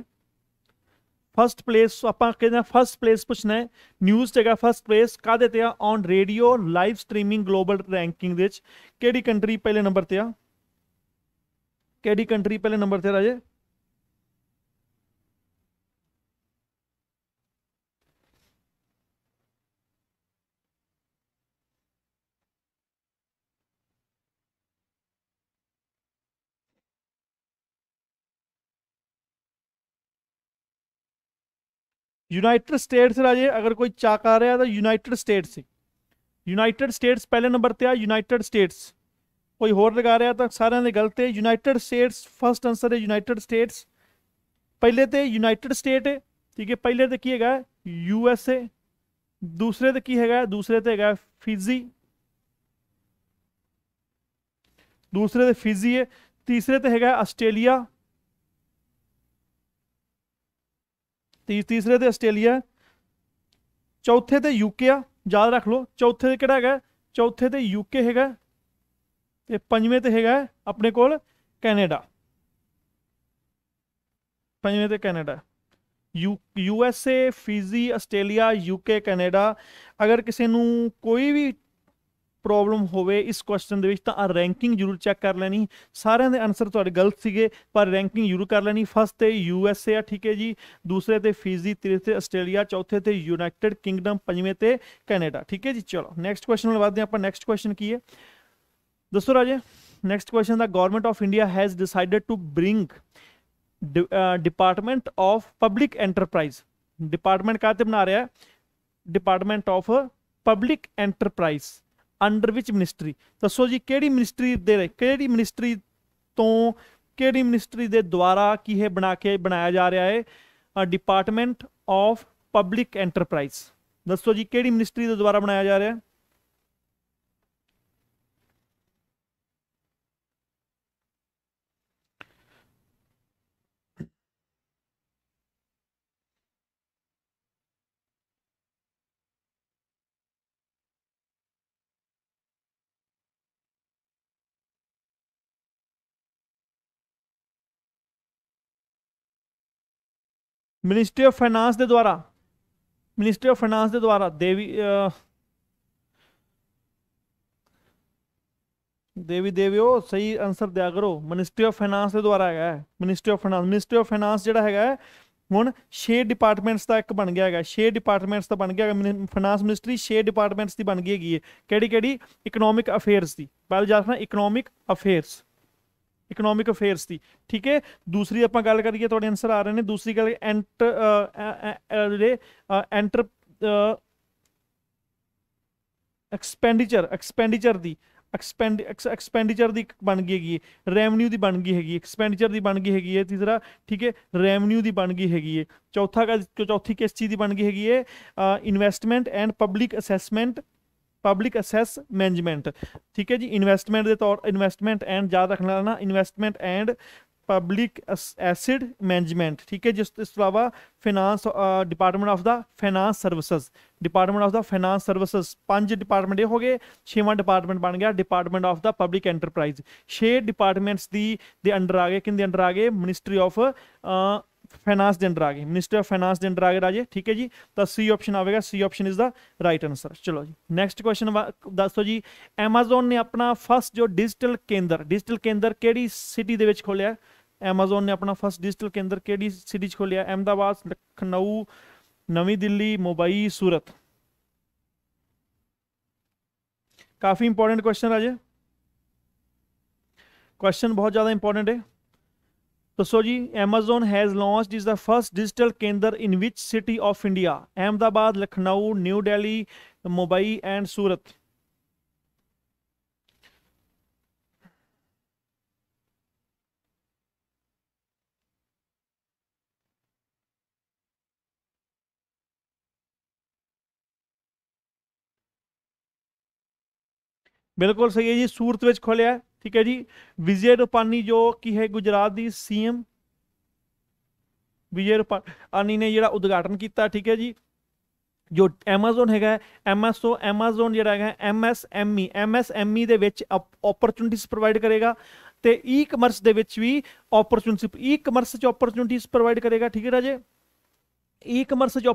first place ਆਪਾਂ ਕਹਿੰਦੇ first place ਪੁੱਛਣਾ ਹੈ news ਤੇ ਹੈਗਾ ਫਸਟ ਪਲੇਸ ਕਾਦੇ ਤੇ ਆ on radio live streaming global ranking ਦੇ ਵਿੱਚ ਕਿਹੜੀ ਕੰਟਰੀ ਪਹਿਲੇ ਨੰਬਰ ਤੇ ਆ केडी कंट्री पहले नंबर से राजे यूनाइटेड स्टेट्स राजे अगर कोई चाक आ रहा है तो यूनाइटेड स्टेट्स यूनाइटेड स्टेट्स पहले नंबर पर आ यूनाइटेड स्टेट्स ਕੋਈ ਹੋਰ ਲਗਾ ਰਿਹਾ ਤਾਂ ਸਾਰਿਆਂ ਦੇ ਗਲਤ ਹੈ ਯੂਨਾਈਟਿਡ ਸਟੇਟਸ ਫਰਸਟ ਆਨਸਰ ਹੈ ਯੂਨਾਈਟਿਡ ਸਟੇਟਸ ਪਹਿਲੇ ਤੇ ਯੂਨਾਈਟਿਡ ਸਟੇਟ ਹੈ ਠੀਕ ਹੈ ਪਹਿਲੇ ਤੇ ਕੀ ਹੈਗਾ ਯੂ ਐਸ ਏ ਦੂਸਰੇ ਤੇ ਕੀ ਹੈਗਾ ਦੂਸਰੇ ਤੇ ਹੈਗਾ ਫਿਜੀ ਦੂਸਰੇ ਤੇ ਫਿਜੀ ਹੈ ਤੀਸਰੇ ਤੇ ਹੈਗਾ ਆਸਟ੍ਰੇਲੀਆ ਤੀਸਰੇ ਤੇ ਆਸਟ੍ਰੇਲੀਆ ਚੌਥੇ ਤੇ ਯੂਕੇ ਆ ਯਾਦ ਰੱਖ ਲਓ ਚੌਥੇ ਤੇ ਕਿਹੜਾ ਹੈਗਾ ਚੌਥੇ ਤੇ ਯੂਕੇ ਹੈਗਾ ਤੇ ਪੰਜਵੇਂ ਤੇ ਹੈਗਾ ਆਪਣੇ ਕੋਲ ਕੈਨੇਡਾ ਪੰਜਵੇਂ ਤੇ Canada U U S A Fiji Australia UK Canada ਅਗਰ ਕਿਸੇ ਨੂੰ ਕੋਈ ਵੀ ਪ੍ਰੋਬਲਮ ਹੋਵੇ ਇਸ ਕੁਐਸਚਨ ਦੇ ਵਿੱਚ ਤਾਂ ਆ ਰੈਂਕਿੰਗ ਜ਼ਰੂਰ ਚੈੱਕ ਕਰ ਲੈਣੀ ਸਾਰਿਆਂ ਦੇ ਆਨਸਰ ਤੁਹਾਡੇ ਗਲਤ ਸੀਗੇ ਪਰ ਰੈਂਕਿੰਗ ਜ਼ਰੂਰ ਕਰ ਲੈਣੀ ਫਸਟ ਤੇ ਯੂ ਐਸ ਏ ਆ ਠੀਕ ਹੈ ਜੀ ਦੂਸਰੇ ਤੇ ਫਿਜੀ ਤੀਸਰੇ ਤੇ ਆਸਟ੍ਰੇਲੀਆ ਚੌਥੇ ਤੇ ਯੂਨਾਈਟਿਡ ਕਿੰਗਡਮ ਪੰਜਵੇਂ ਤੇ ਕੈਨੇਡਾ ਠੀਕ ਹੈ ਜੀ ਚਲੋ ਨੈਕਸਟ ਕੁਐਸਚਨ ਵੱਲ ਵਧਦੇ ਆਪਾਂ ਨੈਕਸਟ ਕੁਐਸਚਨ ਕੀ ਹੈ ਦੱਸੋ ਰਾਜੇ next question the government of India has decided to bring department of public enterprise department ਕਾਹਤੇ ਬਣਾ ਰਿਹਾ ਹੈ department of public enterprise under which ministry ਦੱਸੋ ਜੀ ਕਿਹੜੀ ਮਿਨਿਸਟਰੀ ਦੇ ਕਿਹੜੀ ਮਿਨਿਸਟਰੀ ਤੋਂ ਕਿਹੜੀ ਮਿਨਿਸਟਰੀ ਦੇ ਦੁਆਰਾ ਕੀ ਹੈ ਬਣਾ ਕੇ ਬਣਾਇਆ ਜਾ ਰਿਹਾ ਹੈ ਡਿਪਾਰਟਮੈਂਟ ਆਫ ਪਬਲਿਕ ਐਂਟਰਪ੍ਰਾਈਜ਼ ਦੱਸੋ ਜੀ ਕਿਹੜੀ ਮਿਨਿਸਟਰੀ ਦੇ ਦੁਆਰਾ ਬਣਾਇਆ ਜਾ ਰਿਹਾ ਹੈ ਮਿਨਿਸਟਰੀ ਆਫ ਫਾਈਨਾਂਸ ਦੇ ਦੁਆਰਾ ਮਿਨਿਸਟਰੀ ਆਫ ਫਾਈਨਾਂਸ ਦੇ ਦੁਆਰਾ ਦੇਵੀ ਦੇਵੀ ਦੇਵਿਓ ਸਹੀ ਆਨਸਰ ਦਿਆ ਕਰੋ ਮਿਨਿਸਟਰੀ ਆਫ ਫਾਈਨਾਂਸ ਦੇ ਦੁਆਰਾ ਹੈਗਾ ministry of finance ministry of finance ਜਿਹੜਾ ਹੈਗਾ ਹੁਣ 6 ਡਿਪਾਰਟਮੈਂਟਸ ਦਾ ਇੱਕ ਬਣ ਗਿਆ ਹੈਗਾ 6 ਡਿਪਾਰਟਮੈਂਟਸ ਦਾ ਬਣ ਗਿਆ ਫਾਈਨਾਂਸ ਮਿਨਿਸਟਰੀ 6 ਡਿਪਾਰਟਮੈਂਟਸ ਦੀ ਬਣ ਗਈ ਹੈਗੀ ਹੈ ਕਿਹੜੀ ਕਿਹੜੀ ਇਕਨੋਮਿਕ ਅਫੇਅਰਸ ਦੀ ਪਹਿਲਾਂ ਯਾਦ ਇਕਨੋਮਿਕ ਅਫੇਅਰਸ ਇਕਨੋਮਿਕ ਅਫੇਅਰਸ ਦੀ ਠੀਕ ਹੈ ਦੂਸਰੀ ਆਪਾਂ ਗੱਲ ਕਰੀਏ ਤੁਹਾਡੇ ਆਨਸਰ ਆ ਰਹੇ ਨੇ ਦੂਸਰੀ ਗੱਲ ਐਂਟ ਜਿਹੜੇ ਐਂਟਰ ਐਕਸਪੈਂਡੀਚਰ ਐਕਸਪੈਂਡੀਚਰ ਦੀ ਐਕਸਪੈਂਡ ਐਕਸਪੈਂਡੀਚਰ ਦੀ ਬਣ ਗਈ ਹੈਗੀ ਰੈਵਨਿਊ ਦੀ ਬਣ ਗਈ ਹੈਗੀ ਐਕਸਪੈਂਡੀਚਰ ਦੀ ਬਣ ਗਈ ਹੈਗੀ ਹੈ ਤੀਸਰਾ ਠੀਕ ਹੈ ਰੈਵਨਿਊ ਦੀ ਬਣ ਗਈ ਹੈਗੀ ਹੈ ਚੌਥਾ ਚੌਥੀ ਕਿਸ ਚੀਜ਼ ਦੀ ਬਣ ਗਈ ਹੈਗੀ ਹੈ investment and public assessment public asset management ठीक है जी इन्वैसटमेंट के तौर इनवैसटमेंट एंड याद रखना ना investment and public asset management ठीक है जिस इस अलावा finance department of the finance services department of the finance services पांच डिपार्टमेंट ये हो गए छेवं डिपार्टमेंट बन गया department of the public enterprise छे डिपार्टमेंट्स दी दे अंडर आ गए किन दे अंडर आ गए मिनिस्ट्री ऑफ ਫਾਈਨਾਂਸ ਦੇ ਅੰਡਰ ਆ ਗਏ ਮਿਨਿਸਟਰ ਆਫ ਫਾਈਨਾਂਸ ਦੇ ਅੰਡਰ ਆ ਗਏ ਰਾਜੇ ਠੀਕ ਹੈ ਜੀ ਤਾਂ ਸੀ ਆਪਸ਼ਨ ਆਵੇਗਾ C option is the right answer ਚਲੋ ਜੀ ਨੈਕਸਟ ਕੁਐਸਚਨ ਦੱਸੋ ਜੀ Amazon ਨੇ ਆਪਣਾ ਫਸਟ ਜੋ ਡਿਜੀਟਲ ਕੇਂਦਰ ਡਿਜੀਟਲ ਕੇਂਦਰ ਕਿਹੜੀ ਸਿਟੀ ਦੇ ਵਿੱਚ ਖੋਲਿਆ Amazon ਨੇ ਆਪਣਾ ਫਸਟ ਡਿਜੀਟਲ ਕੇਂਦਰ ਕਿਹੜੀ ਸਿਟੀ 'ਚ ਖੋਲਿਆ ਅਹਮਦਾਬਾਦ ਲਖਨਊ ਨਵੀਂ ਦਿੱਲੀ ਮੁੰਬਈ ਸੂਰਤ ਕਾਫੀ ਇੰਪੋਰਟੈਂਟ ਕੁਐਸਚਨ ਰਾਜੇ ਕੁਐਸਚਨ ਬਹੁਤ ਜ਼ਿਆਦਾ ਇੰਪੋਰਟੈਂਟ ਹੈ दसो जी Amazon has launch is the first digital Kendra in which city of India Ahmedabad Lucknow new Delhi Mumbai and Surat बिल्कुल सही है जी सूरत खोलिया ਠੀਕ ਹੈ ਜੀ ਵਿਜੇ ਰੁਪਾਨੀ ਜੋ ਕੀ ਹੈ ਗੁਜਰਾਤ ਦੀ ਸੀਐਮ ਵਿਜੇ ਰੁਪਾਨੀ ਨੇ ਜਿਹੜਾ ਉਦਘਾਟਨ ਕੀਤਾ ਠੀਕ ਹੈ ਜੀ ਜੋ ਐਮਾਜ਼ਨ ਹੈਗਾ ਐਮਐਸਓ ਐਮਾਜ਼ਨ ਜਿਹੜਾ ਹੈਗਾ ਐਮਐਸਐਮਈ ਐਮਐਸਐਮਈ e, e ਦੇ ਵਿੱਚ ਓਪਰਚੁਨਿਟੀਜ਼ ਪ੍ਰੋਵਾਈਡ ਕਰੇਗਾ ਤੇ ਈ-ਕਮਰਸ ਦੇ ਵਿੱਚ ਵੀ ਓਪਰਚੁਨਿਟੀ ਈ-ਕਮਰਸ ਚ ਓਪਰਚੁਨਿਟੀਜ਼ ਪ੍ਰੋਵਾਈਡ ਕਰੇਗਾ ਠੀਕ ਹੈ ਰਾਜੇ ਈ-ਕਮਰਸ ਚ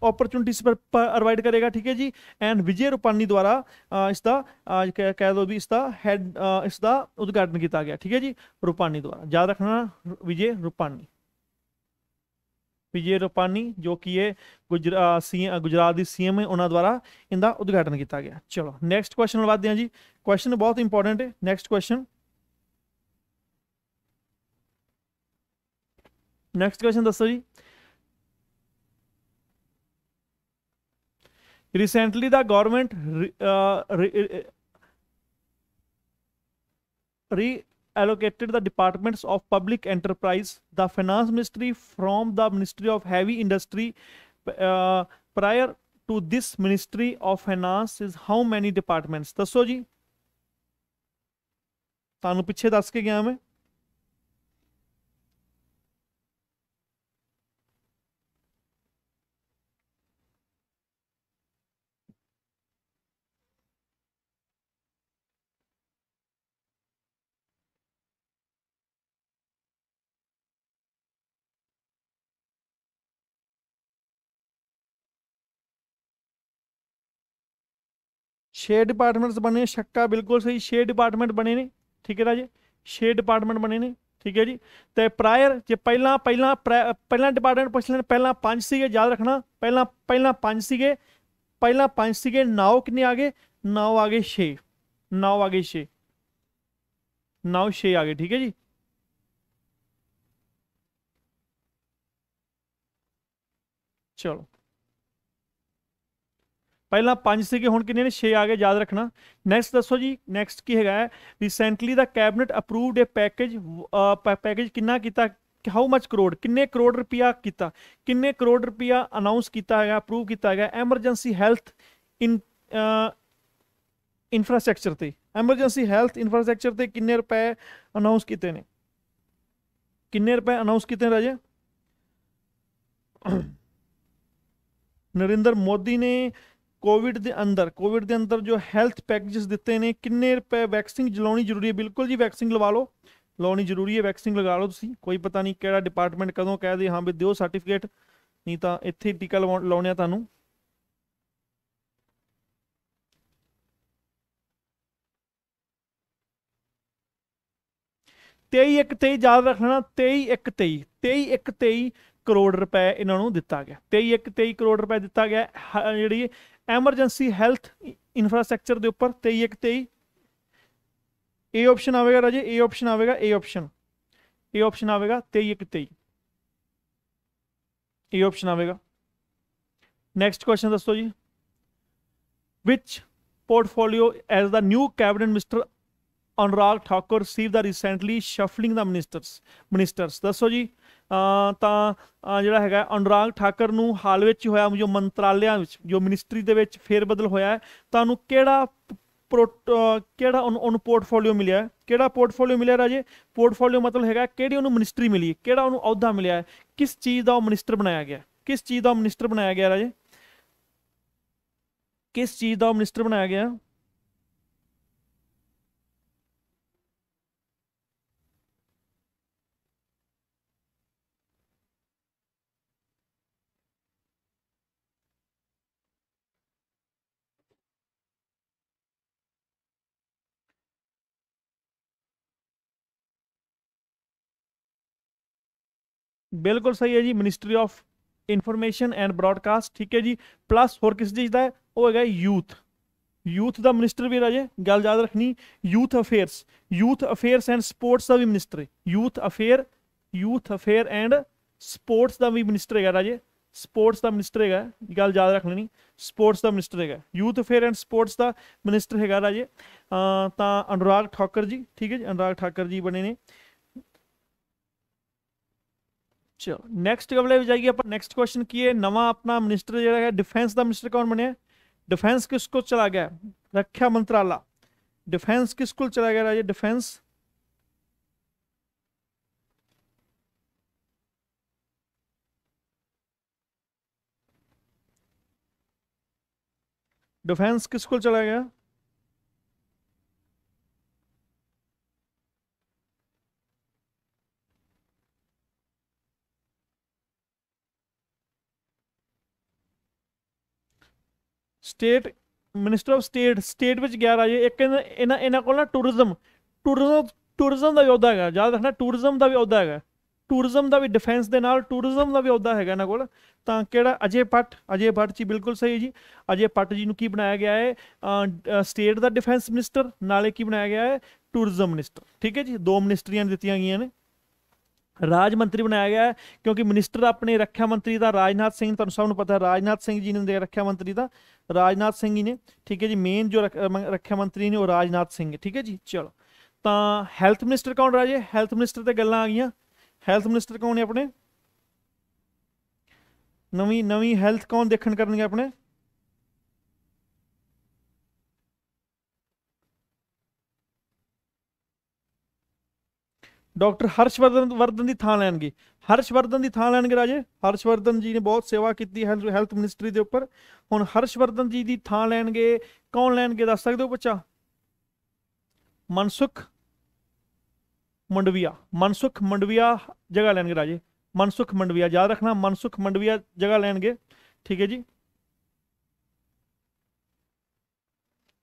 ਪਰ ਪ੍ਰੋਵਾਈਡ ਕਰੇਗਾ ਠੀਕ ਹੈ ਜੀ ਐਂਡ ਵਿਜੇ ਰੁਪਾਨੀ ਦੁਆਰਾ ਇਸ ਦਾ ਕਹਿ दो ਵੀ ਇਸ ਦਾ ਹੈਡ ਇਸ ਦਾ ਉਦਘਾਟਨ ਕੀਤਾ ਗਿਆ ਠੀਕ ਹੈ ਜੀ ਰੁਪਾਨੀ ਦੁਆਰਾ ਯਾਦ ਰੱਖਣਾ ਵਿਜੇ ਰੁਪਾਨੀ ਵਿਜੇ ਰੁਪਾਨੀ ਜੋ ਕਿ ਇਹ ਗੁਜਰਾ ਸੀ ਗੁਜਰਾਤ ਦੀ ਸੀਐਮ ਹੈ ਉਹਨਾਂ ਦੁਆਰਾ ਇਹਦਾ ਉਦਘਾਟਨ ਕੀਤਾ ਗਿਆ ਚਲੋ ਨੈਕਸਟ ਕੁਐਸਚਨ ਵੱਲ ਵਧਦੇ ਹਾਂ ਜੀ ਕੁਐਸਚਨ ਬਹੁਤ ਇੰਪੋਰਟੈਂਟ ਹੈ ਨੈਕਸਟ ਕੁਐਸਚਨ ਨੈਕਸਟ ਕੁਐਸਚਨ ਦੱਸੋ ਜੀ Recently, the government reallocated uh, re, uh, the departments of public enterprise, the finance ministry from the Ministry of Heavy Industry. Uh, prior to this Ministry of Finance is how many departments? ਦੱਸੋ ਜੀ ਤੁਹਾਨੂੰ ਪਿੱਛੇ ਦੱਸ ਕੇ ਗਿਆ ਮੈਂ छः departments बने छक्का बिल्कुल सही छः डिपार्टमेंट बने ने ठीक है ना जी छे डिपार्टमेंट बने ने ठीक है जी तो प्रायर जो पहला पहला पहला डिपार्टमेंट पुछ लेने पहला पांच सीगे याद रखना पहला पहला पांच से पहला पांच सीगे नाव कितने आगे नाव गए छे नाव गए छे नाव छे आ गए ठीक है जी चलो ਪਹਿਲਾਂ 5 ਸੀਗੇ ਹੁਣ ਕਿੰਨੇ ਨੇ 6 ਆ ਗਏ ਯਾਦ ਰੱਖਣਾ ਨੈਕਸਟ ਦੱਸੋ ਜੀ ਨੈਕਸਟ ਕੀ ਹੈਗਾ recently the cabinet approved a package package ਕਿੰਨਾ ਕੀਤਾ ਹਾਊ ਮਚ ਕਰੋੜ ਕਿੰਨੇ ਕਰੋੜ ਰੁਪਿਆ ਕੀਤਾ ਕਿੰਨੇ ਕਰੋੜ ਰੁਪਿਆ ਅਨਾਉਂਸ ਕੀਤਾ ਹੈਗਾ ਅਪਰੂਵ ਕੀਤਾ ਹੈਗਾ ਐਮਰਜੈਂਸੀ ਹੈਲਥ ਇਨ ਇਨਫਰਾਸਟ੍ਰਕਚਰ ਤੇ ਐਮਰਜੈਂਸੀ ਹੈਲਥ ਇਨਫਰਾਸਟ੍ਰਕਚਰ ਤੇ ਕਿੰਨੇ ਰੁਪਏ ਅਨਾਉਂਸ ਕੀਤੇ ਨੇ ਕਿੰਨੇ ਰੁਪਏ ਅਨਾਉਂਸ ਕੀਤੇ ਨੇ ਰਾਜੇ ਨਰਿੰਦਰ ਮੋਦੀ ਨੇ ਕੋਵਿਡ ਦੇ ਅੰਦਰ ਕੋਵਿਡ ਦੇ ਅੰਦਰ ਜੋ ਹੈਲਥ ਪੈਕੇजेस ਦਿੱਤੇ ਨੇ ਕਿੰਨੇ ਰੁਪਏ ਵੈਕਸੀਨ ਜਲਾਉਣੀ ਜ਼ਰੂਰੀ ਹੈ ਬਿਲਕੁਲ ਜੀ ਵੈਕਸੀਨ ਲਵਾ ਲਓ ਲਾਉਣੀ ਜ਼ਰੂਰੀ ਹੈ ਵੈਕਸੀਨ ਲਗਾ ਲਓ ਤੁਸੀਂ ਕੋਈ ਪਤਾ ਨਹੀਂ ਕਿਹੜਾ ਡਿਪਾਰਟਮੈਂਟ ਕਦੋਂ ਕਹਿ ਦੇ ਹਾਂ ਵੀ ਦਿਓ ਸਰਟੀਫਿਕੇਟ ਨਹੀਂ ਤਾਂ ਇੱਥੇ ਟੀਕਾ ਲਾਉਣਿਆ ਤੁਹਾਨੂੰ ਤੇਈ ਇੱਕ ਤੇਈ ਯਾਦ ਰੱਖਣਾ ਤੇਈ ਇੱਕ ਤੇਈ ਤੇਈ ਇੱਕ ਤੇਈ ਕਰੋੜ ਰੁਪਏ ਇਹਨਾਂ ਨੂੰ ਦਿੱਤਾ ਗਿਆ ਤੇਈ ਇੱਕ ਤੇਈ ਕਰੋੜ ਰੁਪਏ ਦਿੱਤਾ ਗਿਆ ਜਿਹੜੀ ਐਮਰਜੈਂਸੀ ਹੈਲਥ ਇਨਫਰਾਸਟ੍ਰਕਚਰ ਦੇ ਉੱਪਰ 23 123 ਏ ਆਪਸ਼ਨ ਆਵੇਗਾ ਰਾਜੇ ਏ ਆਪਸ਼ਨ ਆਵੇਗਾ ਏ ਆਪਸ਼ਨ ਏ ਆਪਸ਼ਨ ਆਵੇਗਾ 23 123 ਏ ਆਪਸ਼ਨ ਆਵੇਗਾ ਨੈਕਸਟ ਕੁਐਸਚਨ ਦੱਸੋ ਜੀ which portfolio as the new cabinet minister Anurag Thakur received the recently shuffling the ministers ministers ਦੱਸੋ ਜੀ ਤਾਂ ਜਿਹੜਾ ਹੈਗਾ ਅਨੁਰਾਗ ਠਾਕਰ ਨੂੰ ਹਾਲ ਵਿੱਚ ਹੋਇਆ ਜੋ ਮੰਤਰਾਲਿਆਂ ਵਿੱਚ ਜੋ ਮਿਨਿਸਟਰੀ ਦੇ ਵਿੱਚ ਫੇਰ ਬਦਲ ਹੋਇਆ ਹੈ ਤੁਹਾਨੂੰ ਕਿਹੜਾ ਕਿਹੜਾ ਉਹਨੂੰ ਪੋਰਟਫੋਲੀਓ ਮਿਲਿਆ ਕਿਹੜਾ ਪੋਰਟਫੋਲੀਓ ਮਿਲਿਆ ਰਾਜੇ ਪੋਰਟਫੋਲੀਓ ਮਤਲਬ ਹੈਗਾ ਕਿਹੜੀ ਉਹਨੂੰ ਮਿਨਿਸਟਰੀ ਮਿਲੀ ਕਿਹੜਾ ਉਹਨੂੰ ਅਹੁਦਾ ਮਿਲਿਆ ਕਿਸ ਚੀਜ਼ ਦਾ ਉਹ ਮਿਨਿਸਟਰ ਬਣਾਇਆ ਗਿਆ ਕਿਸ ਚੀਜ਼ ਦਾ ਮਿਨਿਸਟਰ ਬਣਾਇਆ ਗਿਆ ਰਾਜੇ ਕਿਸ ਚੀਜ਼ ਦਾ ਮਿਨਿਸਟਰ ਬਣਾਇਆ ਗਿਆ बिल्कुल सही है जी ministry of information and broadcast ठीक है जी प्लस होर किस चीज़ का है वह है यूथ यूथ का मिनिस्टर भी राजे गल याद रखनी youth affairs youth affairs and sports का भी minister youth affair youth affair and sports का भी मिनिस्टर है राजे स्पोर्ट्स का मिनिस्टर है गल याद रख लेनी स्पोर्ट्स का मिनिस्टर है यूथ अफेयर एंड स्पोर्ट्स का मिनिस्टर है राजे तो अनुराग ठाकर जी ठीक है जी अनुराग ठाकर जी बने ने चलो नेक्स्ट कवले जाइए अपन नेक्स्ट क्वेश्चन की है नवा अपना मिनिस्टर जरा है डिफेंस का मिनिस्टर कौन बने डिफेंस किसको चला गया रक्षा मंत्रालय डिफेंस किस को चला गया राजे डिफेंस डिफेंस को चला गया state minister of state state ਵਿੱਚ ਗਿਆ ਰਾਜੇ ਇੱਕ ਇਹਨਾਂ ਇਹਨਾਂ ਕੋਲ ਨਾ ਟੂਰਿਜ਼ਮ ਟੂਰਿਜ਼ਮ ਟੂਰਿਜ਼ਮ ਦਾ ਵੀ ਅਹੁਦਾ ਹੈਗਾ ਯਾਦ ਰੱਖਣਾ ਟੂਰਿਜ਼ਮ ਦਾ ਵੀ ਅਹੁਦਾ ਹੈਗਾ ਟੂਰਿਜ਼ਮ ਦਾ ਵੀ ਡਿਫੈਂਸ ਦੇ ਨਾਲ ਟੂਰਿਜ਼ਮ ਦਾ ਵੀ ਅਹੁਦਾ ਹੈਗਾ ਇਹਨਾਂ ਕੋਲ ਤਾਂ ਕਿਹੜਾ ਅਜੇ ਪੱਟ ਅਜੇ ਪੱਟ ਜੀ ਬਿਲਕੁਲ ਸਹੀ ਜੀ ਅਜੇ ਪੱਟ ਜੀ ਨੂੰ ਕੀ ਬਣਾਇਆ ਗਿਆ ਹੈ ਸਟੇਟ ਦਾ ਡਿਫੈਂਸ ਮਿਨਿਸਟਰ ਨਾਲੇ ਕੀ ਬਣਾਇਆ ਗਿਆ ਹੈ ਟੂਰਿਜ਼ਮ ਮਿਨਿਸਟਰ ਠੀਕ ਹੈ ਜੀ ਦੋ ਮਿਨਿਸਟਰੀਆਂ ਦਿੱਤੀਆਂ ਗਈਆਂ ਨੇ ਰਾਜ ਮੰਤਰੀ ਬਣਾਇਆ ਗਿਆ ਕਿਉਂਕਿ ਮਿਨਿਸਟਰ ਆਪਣੇ ਰੱਖਿਆ ਮੰਤਰੀ ਦਾ ਰਾਜਨਾਥ ਸਿੰਘ ਤੁਹਾਨੂੰ ਸਭ ਨੂੰ ਪਤਾ ਰਾਜਨਾਥ ਸਿੰਘ ਜੀ ਨੇ ਰੱਖਿਆ ਮੰਤਰੀ ਦਾ ਰਾਜਨਾਥ ਸਿੰਘ ਜੀ ਨੇ ਠੀਕ ਹੈ ਜੀ ਮੇਨ ਜੋ ਰੱਖਿਆ ਮੰਤਰੀ ਨੇ ਉਹ ਰਾਜਨਾਥ ਸਿੰਘ ਠੀਕ ਹੈ ਜੀ ਚਲੋ ਤਾਂ ਹੈਲਥ ਮਿਨਿਸਟਰ ਕੌਣ ਰਾਜੇ ਹੈਲਥ ਮਿਨਿਸਟਰ ਤੇ ਗੱਲਾਂ ਆ ਗਈਆਂ ਹੈਲਥ ਮਿਨਿਸਟਰ ਕੌਣ ਨੇ ਆਪਣੇ ਨਵੀਂ ਨਵੀਂ ਹੈਲਥ ਕੌਣ ਦੇਖਣ ਕਰਨਗੇ ਆਪਣੇ ਡਾਕਟਰ ਹਰਸ਼ਵਰਧਨ ਵਰਧਨ ਦੀ ਥਾਂ ਲੈਣਗੇ ਹਰਸ਼ਵਰਧਨ ਦੀ ਥਾਂ ਲੈਣਗੇ ਰਾਜੇ ਹਰਸ਼ਵਰਧਨ ਜੀ ਨੇ ਬਹੁਤ ਸੇਵਾ ਕੀਤੀ ਹੈ ਹੈਲਥ ਮਿਨਿਸਟਰੀ ਦੇ ਉੱਪਰ ਹੁਣ ਹਰਸ਼ਵਰਧਨ ਜੀ ਦੀ ਥਾਂ ਲੈਣਗੇ ਕੌਣ ਲੈਣਗੇ ਦੱਸ ਸਕਦੇ ਹੋ ਬੱਚਾ ਮਨਸੁਖ ਮੰਡਵੀਆ ਮਨਸੁਖ ਮੰਡਵੀਆ ਜਗ੍ਹਾ ਲੈਣਗੇ ਰਾਜੇ ਮਨਸੁਖ ਮੰਡਵੀਆ ਯਾਦ ਰੱਖਣਾ ਮਨਸੁਖ ਮੰਡਵੀਆ ਜਗ੍ਹਾ ਲੈਣਗੇ ਠੀਕ ਹੈ ਜੀ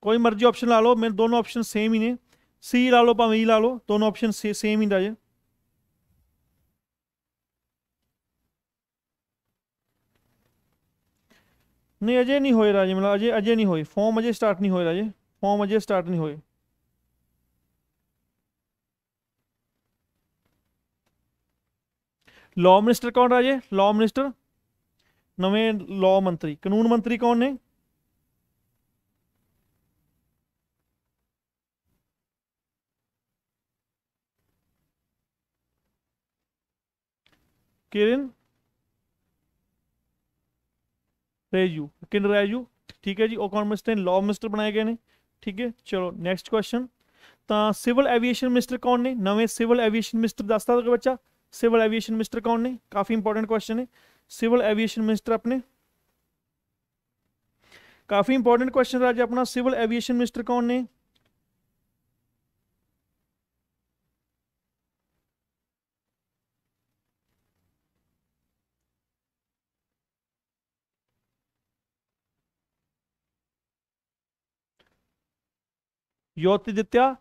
ਕੋਈ ਮਰਜ਼ੀ ਆਪਸ਼ਨ ਲਾ ਲਓ ਮੇਰੇ ਦੋਨੋਂ ਆਪਸ਼ਨ ਸੇਮ ਹੀ ਨੇ सी ला लो भावें ई e ला लो दोनों ऑप्शन से सेम ही राजे नहीं अजय नहीं होए राजे मतलब अजय अजय नहीं होए फॉर्म अजय स्टार्ट नहीं होए राजे फॉर्म अजय स्टार्ट नहीं होए लॉ मिनिस्टर कौन राजे लॉ मिनिस्टर नवे लॉ मंत्री कानून मंत्री कौन ने किरण रेजू किन रेजू ठीक है जी अकाउंट मिनिस्टर लॉ मिनिस्टर बनाए गए हैं ठीक है चलो नैक्सट क्वेश्चन तो सिविल एविएशन मिनिस्टर कौन ने नवे सिविल एविएशन मिनिस्टर दस दगा बच्चा सिविल एविएशन मिनिस्टर कौन ने काफ़ी इंपोर्टेंट क्वेश्चन है सिविल एविएशन मिनिस्टर अपने काफ़ी इंपोर्टेंट क्वेश्चन राज अपना सिविल एविएशन मिनिस्टर कौन ने ਦਿੱਤਿਆ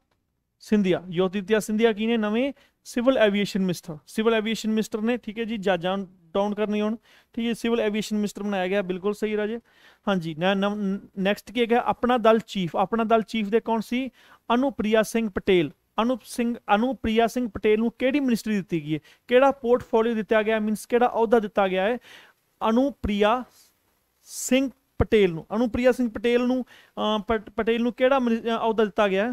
ਸਿੰਧਿਆ ਦਿੱਤਿਆ ਸਿੰਧਿਆ ਕੀ ਨੇ ਨਵੇਂ civil aviation mister civil aviation mister ਨੇ ਠੀਕ ਹੈ ਜੀ ਜਾਜਾਂ ਡਾਊਨ ਕਰਨੀ ਹੋਣ ਠੀਕ ਹੈ ਸਿਵਲ ਐਵੀਏਸ਼ਨ ਮਿਸਟਰ ਬਣਾਇਆ ਗਿਆ ਬਿਲਕੁਲ ਸਹੀ ਰਾਜੇ ਹਾਂਜੀ ਨੈਕਸਟ ਕੀ ਹੈਗਾ ਆਪਣਾ ਦਲ ਚੀਫ ਆਪਣਾ ਦਲ ਚੀਫ ਦੇ ਕੌਣ ਸੀ ਅਨੁਪ੍ਰਿਆ ਸਿੰਘ ਪਟੇਲ ਅਨੂਪ ਸਿੰਘ ਅਨੂਪ੍ਰਿਆ ਸਿੰਘ ਪਟੇਲ ਨੂੰ ਕਿਹੜੀ ਮਿਨਿਸਟਰੀ ਦਿੱਤੀ ਗਈ ਹੈ ਕਿਹੜਾ ਪੋਰਟਫੋਲੀਓ ਦਿੱਤਾ ਗਿਆ ਮੀਨਸ ਕਿਹੜਾ ਅਹੁਦਾ ਦਿੱਤਾ ਗਿਆ ਹੈ ਅਨੂਪ੍ਰਿਆ ਸਿੰਘ ਪਟੇਲ ਨੂੰ ਅਨੁਪ੍ਰਿਆ ਸਿੰਘ ਪਟੇਲ ਨੂੰ ਪਟੇਲ ਨੂੰ ਕਿਹੜਾ ਅਹੁਦਾ ਦਿੱਤਾ ਗਿਆ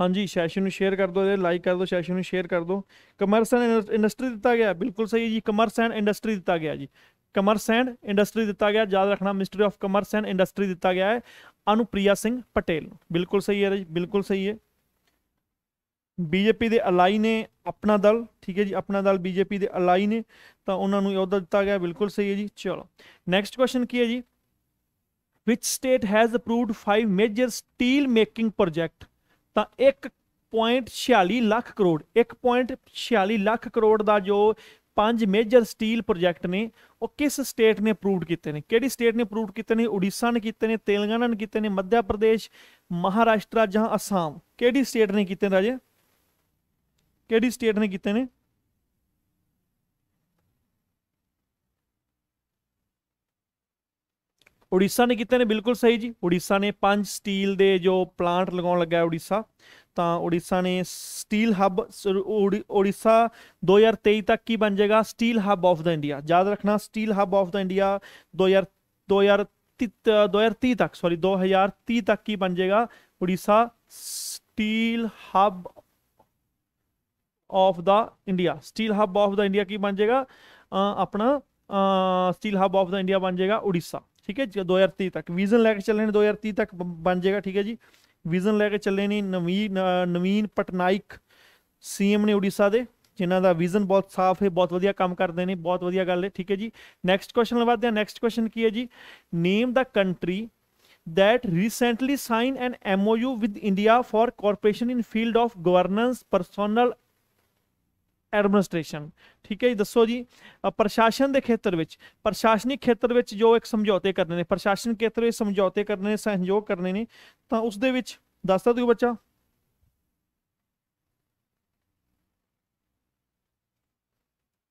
ਹਾਂਜੀ ਸੈਸ਼ਨ ਨੂੰ ਸ਼ੇਅਰ ਕਰ ਦਿਓ ਇਹ ਲਾਈਕ ਕਰ ਦਿਓ ਸੈਸ਼ਨ ਨੂੰ ਸ਼ੇਅਰ ਕਰ ਦਿਓ ਕਮਰਸ ਐਂਡ ਇੰਡਸਟਰੀ ਦਿੱਤਾ ਗਿਆ ਬਿਲਕੁਲ ਸਹੀ ਜੀ ਕਮਰਸ ਐਂਡ ਇੰਡਸਟਰੀ ਦਿੱਤਾ ਗਿਆ ਜੀ ਕਮਰਸ ਐਂਡ ਇੰਡਸਟਰੀ ਦਿੱਤਾ ਗਿਆ ਯਾਦ ਰੱਖਣਾ ministry of commerce and industry ਦਿੱਤਾ ਗਿਆ ਹੈ ਅਨੁਪ੍ਰਿਆ ਸਿੰਘ ਪਟੇਲ ਨੂੰ ਬਿਲਕੁਲ ਸਹੀ ਹੈ ਜੀ ਬਿਲਕੁਲ ਸਹੀ ਹੈ ਬੀਜੇਪੀ ਦੇ ਅਲਾਈ ਨੇ ਆਪਣਾ ਦਲ ਠੀਕ ਹੈ ਜੀ ਆਪਣਾ ਦਲ ਬੀਜੇਪੀ ਦੇ ਅਲਾਈ ਨੇ ਤਾਂ ਉਹਨਾਂ ਨੂੰ ਅਹੁਦਾ ਦਿੱਤਾ ਗਿਆ ਬਿਲਕੁਲ ਸਹੀ ਹੈ ਜੀ ਚਲੋ ਨੈਕਸਟ ਕੁਐਸਚਨ ਕੀ ਹੈ ਜੀ which state has approved 5 major steel making project ਤਾਂ 1.46 ਲੱਖ ਕਰੋੜ 1.46 ਲੱਖ ਕਰੋੜ ਦਾ ਜੋ पांच मेजर स्टील प्रोजेक्ट ने वह किस स्टेट ने अपरूव किए हैं कि स्टेट ने अपरूव किए हैं उड़ीसा ने किए ने तेलंगाना ने किए ने मध्य प्रदेश महाराष्ट्र ज आसाम कि स्टेट ने किए राजे कि स्टेट ने किए ने उड़ीसा ने किए ने बिल्कुल सही जी उड़ीसा ने पांच स्टील के जो प्लांट लगा लगे उड़ीसा तो उड़ीसा ने स्टील हब उड़ी उड़ीसा दो हज़ार तेई तक की बन जाएगा steel hub of the India याद रखना steel hub of the India दो हज़ार दो हज़ार ती दो हज़ार तीह तक सॉरी दो हज़ार तीह तक की बन जाएगा Orissa steel hub of the India steel hub of the India की बन जाएगा अपना steel hub of the India बन जाएगा उड़ीसा ठीक है दो हज़ार तीह तक विजन लैके चलने दो हज़ार तीह तक बन जाएगा ठीक है जी ਵਿਜ਼ਨ ਲੈ ਕੇ ਚੱਲੇ ਨੇ ਨਵੀਨ ਨਵੀਨ ਪਟਨਾਇਕ ਸੀਐਮ ਨੇ ਓਡੀਸ਼ਾ ਦੇ ਜਿਨ੍ਹਾਂ ਦਾ ਵਿਜ਼ਨ ਬਹੁਤ ਸਾਫ਼ ਹੈ ਬਹੁਤ ਵਧੀਆ ਕੰਮ ਕਰਦੇ ਨੇ ਬਹੁਤ ਵਧੀਆ ਗੱਲ ਹੈ ਠੀਕ ਹੈ ਜੀ ਨੈਕਸਟ ਕੁਐਸਚਨ ਲਵਾਦੇ ਆ ਨੈਕਸਟ ਕੁਐਸਚਨ ਕੀ ਹੈ ਜੀ name the country that recently sign an MOU with India for corporation in field of governance personal administration ਠੀਕ ਹੈ ਜੀ ਦੱਸੋ ਜੀ ਪ੍ਰਸ਼ਾਸਨ ਦੇ ਖੇਤਰ ਵਿੱਚ ਪ੍ਰਸ਼ਾਸਨਿਕ ਖੇਤਰ ਵਿੱਚ ਜੋ ਇੱਕ ਸਮਝੌਤੇ ਕਰਨੇ ਨੇ ਪ੍ਰਸ਼ਾਸਨ ਖੇਤਰ ਵਿੱਚ ਸਮਝੌਤੇ ਕਰਨੇ ਨੇ ਸਹਿਯੋਗ ਕਰਨੇ ਨੇ ਤਾਂ ਉਸ ਦੇ ਵਿੱਚ ਦੱਸ ਦਿਓ ਬੱਚਾ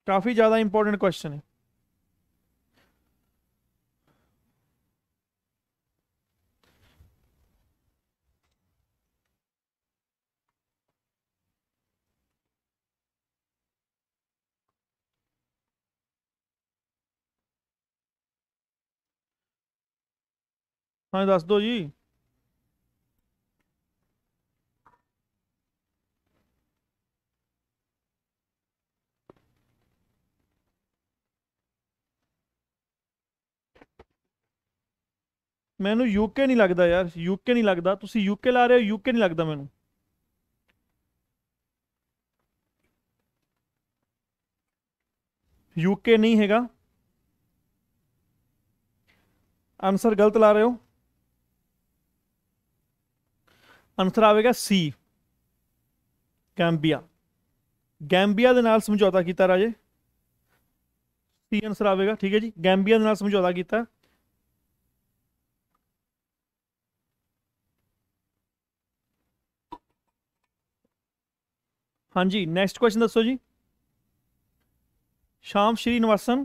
ਕਾਫੀ ਜ਼ਿਆਦਾ ਇੰਪੋਰਟੈਂਟ ਕੁਐਸਚਨ ਹੈ ਹਾਂਜੀ ਦੱਸ ਦਿਓ ਜੀ ਮੈਨੂੰ ਯੂਕੇ ਨਹੀਂ ਲੱਗਦਾ ਯਾਰ ਯੂਕੇ ਨਹੀਂ ਲੱਗਦਾ ਤੁਸੀਂ ਯੂਕੇ ਲਾ ਰਹੇ ਹੋ ਯੂਕੇ ਨਹੀਂ ਲੱਗਦਾ ਮੈਨੂੰ ਯੂਕੇ ਨਹੀਂ ਹੈਗਾ ਆਨਸਰ ਗਲਤ ਲਾ ਰਹੇ ਹੋ ਆਨਸਰ ਆਵੇਗਾ ਸੀ ਗੈਂਬੀਆ ਗੈਂਬੀਆ ਦੇ ਨਾਲ ਸਮਝੌਤਾ ਕੀਤਾ ਰਾਜੇ ਸੀ ਆਨਸਰ ਆਵੇਗਾ ਠੀਕ ਹੈ ਜੀ ਗੈਂਬੀਆ ਦੇ ਨਾਲ ਸਮਝੌਤਾ ਕੀਤਾ ਹਾਂਜੀ ਨੈਕਸਟ ਕੁਐਸਚਨ ਦੱਸੋ ਜੀ ਸ਼ਾਮ ਸ਼੍ਰੀ ਨਿਵਾਸਨ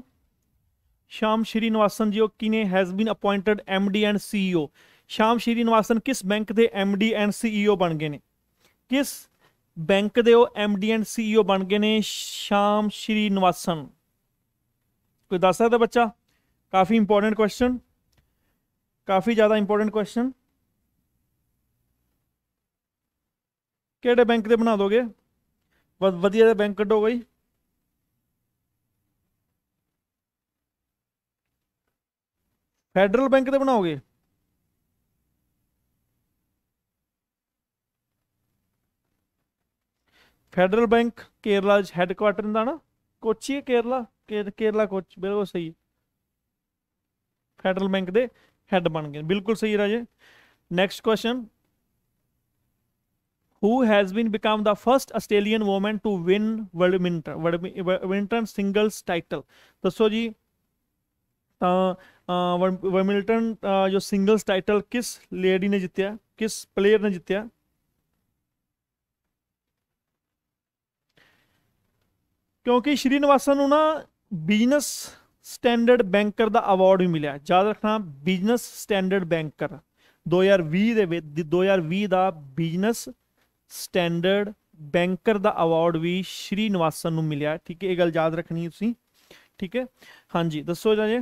ਸ਼ਾਮ ਸ਼੍ਰੀ ਨਿਵਾਸਨ ਜੀ ਉਹ ਕਿਨੇ has been appointed MD and CEO Shyam Srinivasan ਕਿਸ ਬੈਂਕ ਦੇ ਐਮਡੀ ਐਂਡ ਸੀਈਓ ਬਣ ਗਏ ਨੇ ਕਿਸ ਬੈਂਕ ਦੇ ਉਹ ਐਮਡੀ ਐਂਡ ਸੀਈਓ ਬਣ ਗਏ ਨੇ ਸ਼ਾਮ ਸ਼੍ਰੀਨਿਵਾਸਨ ਕੋਈ ਦੱਸ ਸਕਦਾ ਬੱਚਾ ਕਾਫੀ ਇੰਪੋਰਟੈਂਟ ਕੁਐਸਚਨ ਕਾਫੀ ਜ਼ਿਆਦਾ ਇੰਪੋਰਟੈਂਟ ਕੁਐਸਚਨ ਕਿਹੜੇ ਬੈਂਕ ਦੇ ਬਣਾ ਦੋਗੇ ਵਧੀਆ ਜਿਹਾ ਬੈਂਕ ਕੱਢੋ ਬਈ ਫੈਡਰਲ ਬੈਂਕ ਦੇ ਬਣਾਓਗੇ ਫੈਡਰਲ ਬੈਂਕ ਕੇਰਲਾ ਵਿੱਚ ਹੈੱਡਕੁਆਟਰ ਦਾ ਨਾ ਕੋਚੀ ਕੇਰਲਾ ਕੇਰਲਾ ਕੋਚ ਬਿਲਕੁਲ ਸਹੀ ਫੈਡਰਲ ਬੈਂਕ ਦੇ ਹੈੱਡ ਬਣ ਗਏ ਬਿਲਕੁਲ ਸਹੀ ਰਾਜੇ next question who who has been become the first Australian woman to win Wimbledon singles title ਦੱਸੋ ਜੀ ਤਾਂ ਵਿਮਿਲਟਨ ਜੋ ਸਿੰਗਲਸ ਟਾਈਟਲ ਕਿਸ ਲੇਡੀ ਨੇ ਜਿੱਤਿਆ ਕਿਸ ਪਲੇਅਰ ਨੇ ਜਿੱਤਿਆ ਕਿਉਂਕਿ ਸ਼੍ਰੀਨਿਵਾਸਨ ਨੂੰ ਨਾ ਬਿਜ਼ਨਸ ਸਟੈਂਡਰਡ ਬੈਂਕਰ ਦਾ ਅਵਾਰਡ ਵੀ ਮਿਲਿਆ ਯਾਦ ਰੱਖਣਾ ਬਿਜ਼ਨਸ ਸਟੈਂਡਰਡ ਬੈਂਕਰ 2020 ਦੇ ਵਿੱਚ 2020 ਦਾ ਬਿਜ਼ਨਸ ਸਟੈਂਡਰਡ ਬੈਂਕਰ ਦਾ ਅਵਾਰਡ ਵੀ ਸ਼੍ਰੀਨਿਵਾਸਨ ਨੂੰ ਮਿਲਿਆ ਠੀਕ ਹੈ ਇਹ ਗੱਲ ਯਾਦ ਰੱਖਣੀ ਤੁਸੀਂ ਠੀਕ ਹੈ ਹਾਂਜੀ ਦੱਸੋ ਜਾਜੇ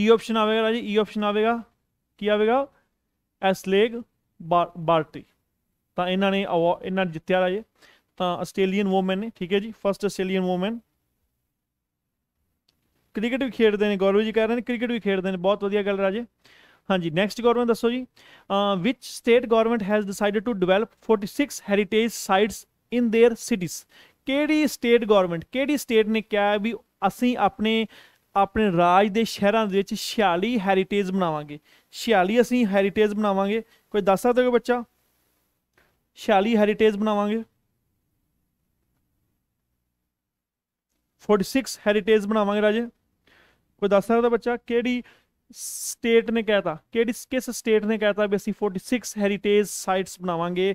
ਈ ਆਪਸ਼ਨ ਆਵੇਗਾ ਜੀ ਈ ਆਪਸ਼ਨ ਆਵੇਗਾ ਕੀ ਆਵੇਗਾ ਐਸਲੇਗ ਬਾਰਟੀ ਤਾਂ ਇਹਨਾਂ ਨੇ ਇਹਨਾਂ ਜਿੱਤਿਆ ਰਾਜੇ ਤਾਂ ਆਸਟ੍ਰੇਲੀਅਨ ਔਮਨ ਨੇ ਠੀਕ ਹੈ ਜੀ ਫਰਸਟ ਆਸਟ੍ਰੇਲੀਅਨ ਔਮਨ ਕ੍ਰਿਕਟ ਵੀ ਖੇਡਦੇ ਨੇ ਗੌਰਵ ਜੀ ਕਹਿ ਰਹੇ ਨੇ ਕ੍ਰਿਕਟ ਵੀ ਖੇਡਦੇ ਨੇ ਬਹੁਤ ਵਧੀਆ ਗੱਲ ਰਾਜੇ ਹਾਂਜੀ ਨੈਕਸਟ ਗਵਰਨਮੈਂਟ ਦੱਸੋ ਜੀ which state government has decided to develop 46 heritage sites in their cities ਕਿਹੜੀ ਸਟੇਟ ਗਵਰਨਮੈਂਟ ਕਿਹੜੀ ਸਟੇਟ ਨੇ ਕਿਹਾ ਵੀ ਅਸੀਂ ਆਪਣੇ ਆਪਣੇ ਰਾਜ ਦੇ ਸ਼ਹਿਰਾਂ ਦੇ ਵਿੱਚ 46 ਹੈਰੀਟੇਜ ਬਣਾਵਾਂਗੇ 46 ਅਸੀਂ ਹੈਰੀਟੇਜ ਬਣਾਵਾਂਗੇ ਕੋਈ ਦੱਸ ਸਕਦਾ ਕੋਈ ਬੱਚਾ 46 ਹੈਰੀਟੇਜ ਬਣਾਵਾਂਗੇ 46 ਹੈਰੀਟੇਜ ਬਣਾਵਾਂਗੇ ਰਾਜੇ ਕੋਈ ਦੱਸ ਸਕਦਾ ਬੱਚਾ ਕਿਹੜੀ ਸਟੇਟ ਨੇ ਕਹਿਤਾ ਕਿਹੜੀ ਕਿਸ ਸਟੇਟ ਨੇ ਕਹਿਤਾ ਵੀ ਅਸੀਂ 46 ਹੈਰੀਟੇਜ ਸਾਈਟਸ ਬਣਾਵਾਂਗੇ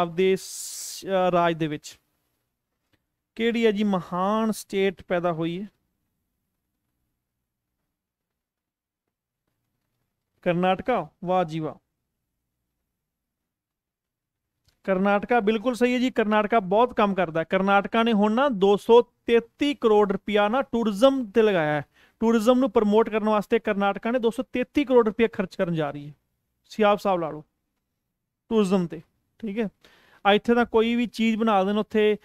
ਆਪਦੇ ਰਾਜ ਦੇ ਵਿੱਚ ਕਿਹੜੀ ਹੈ ਜੀ ਮਹਾਨ ਸਟੇਟ ਪੈਦਾ ਹੋਈ ਹੈ ਕਰਨਾਟਕਾ ਵਾਹ ਜੀ ਵਾਹ ਕਰਨਾਟਕਾ ਬਿਲਕੁਲ ਸਹੀ ਹੈ ਜੀ ਕਰਨਾਟਕਾ ਬਹੁਤ ਕੰਮ ਕਰਦਾ ਹੈ ਕਰਨਾਟਕਾ ਨੇ ਹੁਣ ਨਾ 233 ਕਰੋੜ ਰੁਪਿਆ ਨਾ ਟੂਰਿਜ਼ਮ ਤੇ ਲਗਾਇਆ ਹੈ ਟੂਰਿਜ਼ਮ ਨੂੰ ਪ੍ਰਮੋਟ ਕਰਨ ਵਾਸਤੇ ਕਰਨਾਟਕਾ ਨੇ 233 ਕਰੋੜ ਰੁਪਿਆ ਖਰਚ ਕਰਨ ਜਾ ਰਹੀ ਹੈ ਸਿਆਬ ਸਾਹਿਬ ਲਾ ਲਓ ਟੂਰਿਜ਼ਮ ਤੇ ਠੀਕ ਹੈ ਇੱਥੇ ਤਾਂ ਕੋਈ ਵੀ ਚੀਜ਼ ਬਣਾ ਦੇਣ ਉੱਥੇ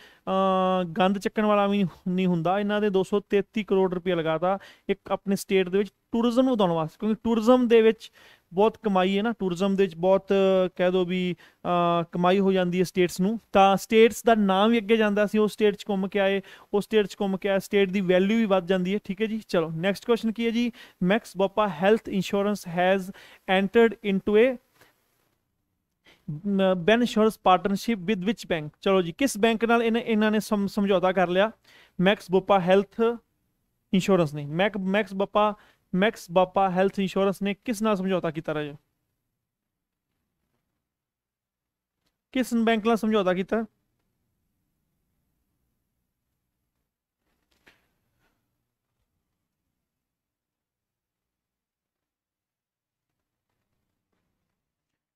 ਗੰਦ ਚੱਕਣ ਵਾਲਾ ਵੀ ਨਹੀਂ ਹੁੰਦਾ ਇਹਨਾਂ ਦੇ 233 ਕਰੋੜ ਰੁਪਏ ਲਗਾਤਾ ਇੱਕ ਆਪਣੇ ਸਟੇਟ ਦੇ ਵਿੱਚ ਟੂਰਿਜ਼ਮ ਨੂੰ ਵਧਾਉਣ ਵਾਸਤੇ ਕਿਉਂਕਿ ਟੂਰਿਜ਼ਮ ਦੇ ਵਿੱਚ ਬਹੁਤ ਕਮਾਈ ਹੈ ਨਾ ਟੂਰਿਜ਼ਮ ਦੇ ਵਿੱਚ ਬਹੁਤ ਕਹਿ ਦੋ ਵੀ ਕਮਾਈ ਹੋ ਜਾਂਦੀ ਹੈ ਸਟੇਟਸ ਨੂੰ ਤਾਂ ਸਟੇਟਸ ਦਾ ਨਾਮ ਵੀ ਅੱਗੇ ਜਾਂਦਾ ਸੀ ਉਹ ਸਟੇਟ 'ਚ ਘੁੰਮ ਕੇ ਆਏ ਉਹ ਸਟੇਟ 'ਚ ਘੁੰਮ ਕੇ ਆਏ ਸਟੇਟ ਦੀ ਵੈਲਿਊ ਵੀ ਵੱਧ ਜਾਂਦੀ ਹੈ ਠੀਕ ਹੈ ਜੀ ਚਲੋ ਨੈਕਸਟ ਕੁਐਸਚਨ ਕੀ ਹੈ ਜੀ Max Bupa health insurance has entered into a bancassurance partnership with which bank ਚਲੋ ਜੀ ਕਿਸ ਬੈਂਕ ਨਾਲ ਇਹਨਾਂ ਨੇ ਸਮਝੌਤਾ ਕਰ ਲਿਆ ਮੈਕਸ ਬੋਪਾ ਹੈਲਥ ਇੰਸ਼ੋਰੈਂਸ ਨੇ ਮੈਕ Max Bupa Max Bupa health insurance ਨੇ ਕਿਸ ਨਾਲ ਸਮਝੌਤਾ ਕੀਤਾ ਰਾਜੇ ਕਿਸ ਬੈਂਕ ਨਾਲ ਸਮਝੌਤਾ ਕੀਤਾ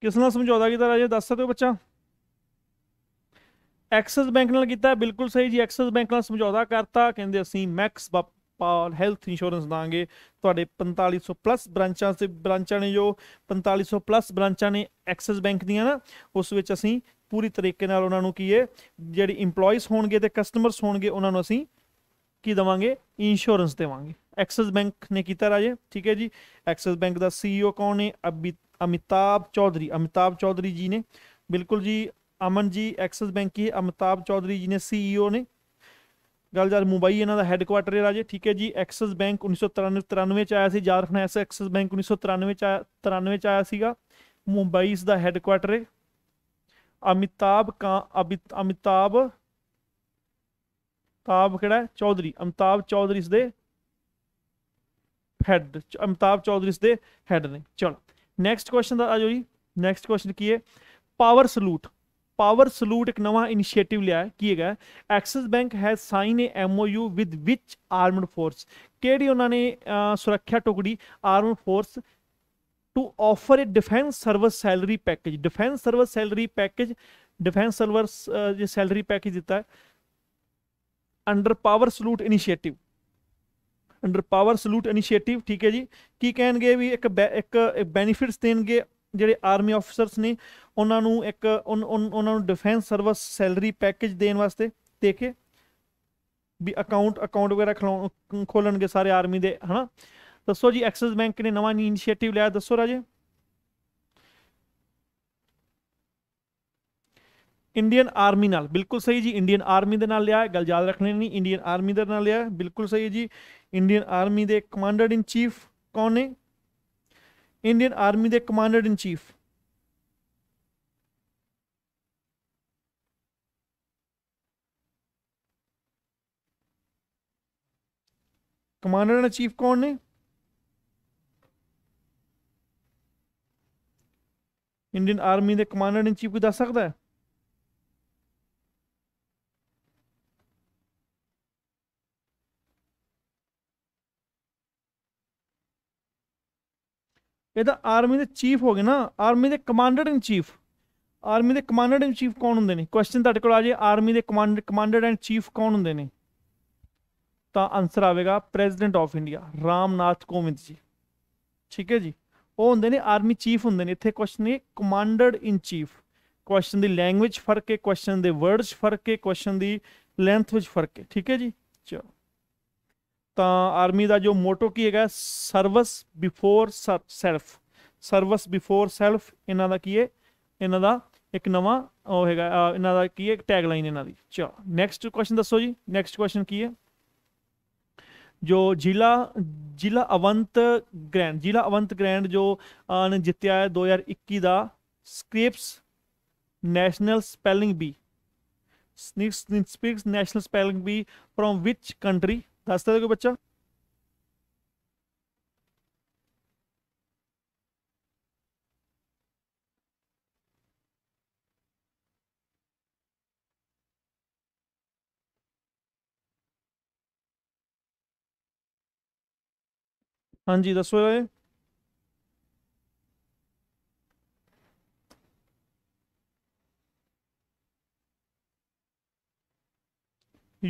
ਕਿਸ ਨਾਲ ਸਮਝੌਤਾ ਕੀਤਾ ਰਾਜੇ ਦੱਸ ਸਕਦੇ ਹੋ ਬੱਚਾ ਐਕਸਿਸ ਬੈਂਕ ਨਾਲ ਕੀਤਾ ਬਿਲਕੁਲ ਸਹੀ ਜੀ ਐਕਸਿਸ ਬੈਂਕ ਨਾਲ ਸਮਝੌਤਾ ਕਰਤਾ ਕਹਿੰਦੇ ਅਸੀਂ ਮੈਕਸ ਪਾਲ ਹੈਲਥ ਇੰਸ਼ੋਰੈਂਸ ਦਾਂਗੇ ਤੁਹਾਡੇ 4500 ਪਲੱਸ ਬ੍ਰਾਂਚਾਂ ਤੇ ਬ੍ਰਾਂਚਾਂ ਨੇ ਜੋ 4500 ਪਲੱਸ ਬ੍ਰਾਂਚਾਂ ਨੇ ਐਕਸਿਸ ਬੈਂਕ ਦੀਆਂ ਨਾ ਉਸ ਵਿੱਚ ਅਸੀਂ ਪੂਰੀ ਤਰੀਕੇ ਨਾਲ ਉਹਨਾਂ ਨੂੰ ਕੀ ਹੈ ਜਿਹੜੀ EMPLOYEES ਹੋਣਗੇ ਤੇ ਕਸਟਮਰਸ ਹੋਣਗੇ ਉਹਨਾਂ ਨੂੰ ਅਸੀਂ ਕੀ ਦਵਾਂਗੇ ਇੰਸ਼ੋਰੈਂਸ ਦੇਵਾਂਗੇ ਐਕਸਿਸ ਬੈਂਕ ਨੇ ਕੀਤਾ ਰਾਜੇ ਠੀਕ ਹੈ ਜੀ ਐਕਸਿਸ ਬੈਂਕ ਦਾ ਸੀਈਓ e ਕੌਣ ਹੈ ਅਬੀ ਅਮਿਤਾਬ ਚੌਧਰੀ ਅਮਿਤਾਬ ਚੌਧਰੀ ਜੀ ਨੇ ਬਿਲਕੁਲ ਜੀ ਅਮਨ ਜੀ ਐਕਸਿਸ ਬੈਂਕ ਕੀ ਅਮਿਤਾਬ ਚੌਧਰੀ ਜੀ ਨੇ ਸੀਈਓ e ਨੇ ਗੱਲ ਜਦ ਮੁੰਬਈ ਇਹਨਾਂ ਦਾ ਹੈੱਡਕੁਆਟਰ ਹੈ ਰਾਜੇ ਠੀਕ ਹੈ ਜੀ ਐਕਸਿਸ ਬੈਂਕ 1993 93 ਚ ਆਇਆ ਸੀ ਜਾਰ ਫਾਈਨੈਂਸ ਐਕਸਿਸ ਬੈਂਕ 1993 ਚ 93 ਚ ਆਇਆ ਸੀਗਾ ਮੁੰਬਈ ਇਸ ਦਾ ਹੈੱਡਕੁਆਟਰ ਹੈ ਅਮਿਤਾਬ ਕਾ ਅਮਿਤਾਬ ਤਾਬ ਕਿਹੜਾ ਚੌਧਰੀ ਅਮਿਤਾਬ ਚੌਧਰੀ ਇਸ ਦੇ ਹੈੱਡ ਅਮਿਤਾਬ ਚੌਧਰੀ ਇਸ ਦੇ ਹੈੱਡ ਨੇ ਚਲੋ नैक्सट क्वेश्चन आ जाओ जी नैक्सट क्वेश्चन की है पावर सलूट पावर सलूट एक नवा इनिशिएटिव लिया है किए गए Axis bank has sign a MOU with which armed force केड़ी उन्होंने सुरक्षा टुकड़ी armed force to offer a defence service salary package defence service salary package defence service salary package दिता है under power salute initiative under power salute initiative ਠੀਕ ਹੈ ਜੀ ਕੀ ਕਹਿਣਗੇ ਵੀ ਇੱਕ ਇੱਕ ਬੈਨੀਫਿਟਸ ਦੇਣਗੇ ਜਿਹੜੇ ਆਰਮੀ ਆਫਸਰਸ ਨੇ ਉਹਨਾਂ ਨੂੰ ਇੱਕ ਉਹਨਾਂ ਨੂੰ ਡਿਫੈਂਸ ਸਰਵਿਸ ਸੈਲਰੀ ਪੈਕੇਜ ਦੇਣ ਵਾਸਤੇ ਦੇਖੇ ਵੀ ਅਕਾਊਂਟ ਅਕਾਊਂਟ ਵਗੈਰਾ ਖੋਲਣਗੇ ਸਾਰੇ ਆਰਮੀ ਦੇ ਹਨਾ ਦੱਸੋ ਜੀ ਐਕਸਿਸ ਬੈਂਕ ਨੇ ਨਵਾਂ ਇਨੀਸ਼ੀਏਟਿਵ ਲਿਆ ਦੱਸੋ ਰਾਜੇ ਇੰਡੀਅਨ ਆਰਮੀ ਨਾਲ ਬਿਲਕੁਲ ਸਹੀ ਜੀ ਇੰਡੀਅਨ ਆਰਮੀ ਦੇ ਨਾਲ ਲਿਆ ਗੱਲ ਯਾਦ ਰੱਖਣੀ ਨਹੀਂ ਇੰਡੀਅਨ ਆਰਮੀ ਦੇ ਨਾਲ ਲਿਆ ਬਿਲਕੁਲ ਸਹੀ ਜੀ इंडियन आर्मी के कमांडर इन चीफ कौन ने इंडियन आर्मी के commander in chief commander in chief कौन ने इंडियन आर्मी के कमांडर इन चीफ कोई दस सकता है ਇਹ ਤਾਂ ਆਰਮੀ ਦੇ ਚੀਫ ਹੋ ਗਏ ਨਾ ਆਰਮੀ ਦੇ ਕਮਾਂਡਰ ਇਨ ਚੀਫ ਆਰਮੀ ਦੇ ਕਮਾਂਡਰ ਇਨ ਚੀਫ ਕੌਣ ਹੁੰਦੇ ਨੇ ਕੁਐਸਚਨ ਤੁਹਾਡੇ ਕੋਲ ਆ ਜੇ ਆਰਮੀ ਦੇ ਕਮਾਂਡਰ ਕਮਾਂਡਰ ਐਂਡ ਚੀਫ ਕੌਣ ਹੁੰਦੇ ਨੇ ਤਾਂ ਆਨਸਰ ਆਵੇਗਾ president of India Ramnath Kovind ji ਠੀਕ ਹੈ ਜੀ ਉਹ ਹੁੰਦੇ ਨੇ ਆਰਮੀ ਚੀਫ ਹੁੰਦੇ ਨੇ ਇੱਥੇ ਕੁਐਸਚਨ ਇਹ ਕਮਾਂਡਰ ਇਨ ਚੀਫ ਕੁਐਸਚਨ ਦੀ ਲੈਂਗੁਏਜ ਫਰਕ ਹੈ ਕੁਐਸਚਨ ਦੇ ਵਰਡਸ ਫਰਕ ਹੈ ਕੁਐਸਚਨ ਦੀ ਲੈਂਥ ਵਿੱਚ ਫਰਕ ਹੈ ਠੀਕ ਹੈ ਜੀ ਚਲੋ ਤਾਂ ਆਰਮੀ ਦਾ ਜੋ ਮੋਟੋ ਕੀ ਹੈਗਾ service before self service before self ਇਹਨਾਂ ਦਾ ਕੀ ਹੈ ਇਹਨਾਂ ਦਾ ਇੱਕ ਨਵਾਂ ਉਹ ਹੈਗਾ ਇਹਨਾਂ ਦਾ ਕੀ ਹੈ ਟੈਗ ਲਾਈਨ ਇਹਨਾਂ ਦੀ ਚਲੋ ਨੈਕਸਟ ਕੁਐਸਚਨ ਦੱਸੋ ਜੀ ਨੈਕਸਟ ਕੁਐਸਚਨ ਕੀ ਹੈ ਜੋ ਜ਼ਿਲ੍ਹਾ ਜ਼ਿਲ੍ਹਾ ਅਵੰਤ ਗ੍ਰੈਂਡ ਜ਼ਿਲ੍ਹਾ ਅਵੰਤ ਗ੍ਰੈਂਡ ਜੋ ਨੇ ਜਿੱਤਿਆ ਹੈ 2021 ਦਾ ਸਕ੍ਰਿਪਸ ਨੈਸ਼ਨਲ ਸਪੈਲਿੰਗ ਬੀ ਸਨਿਕਸ ਸਪੀਕਸ national spelling bee from which country हंसता कोई बच्चा हाँ जी दसो रहे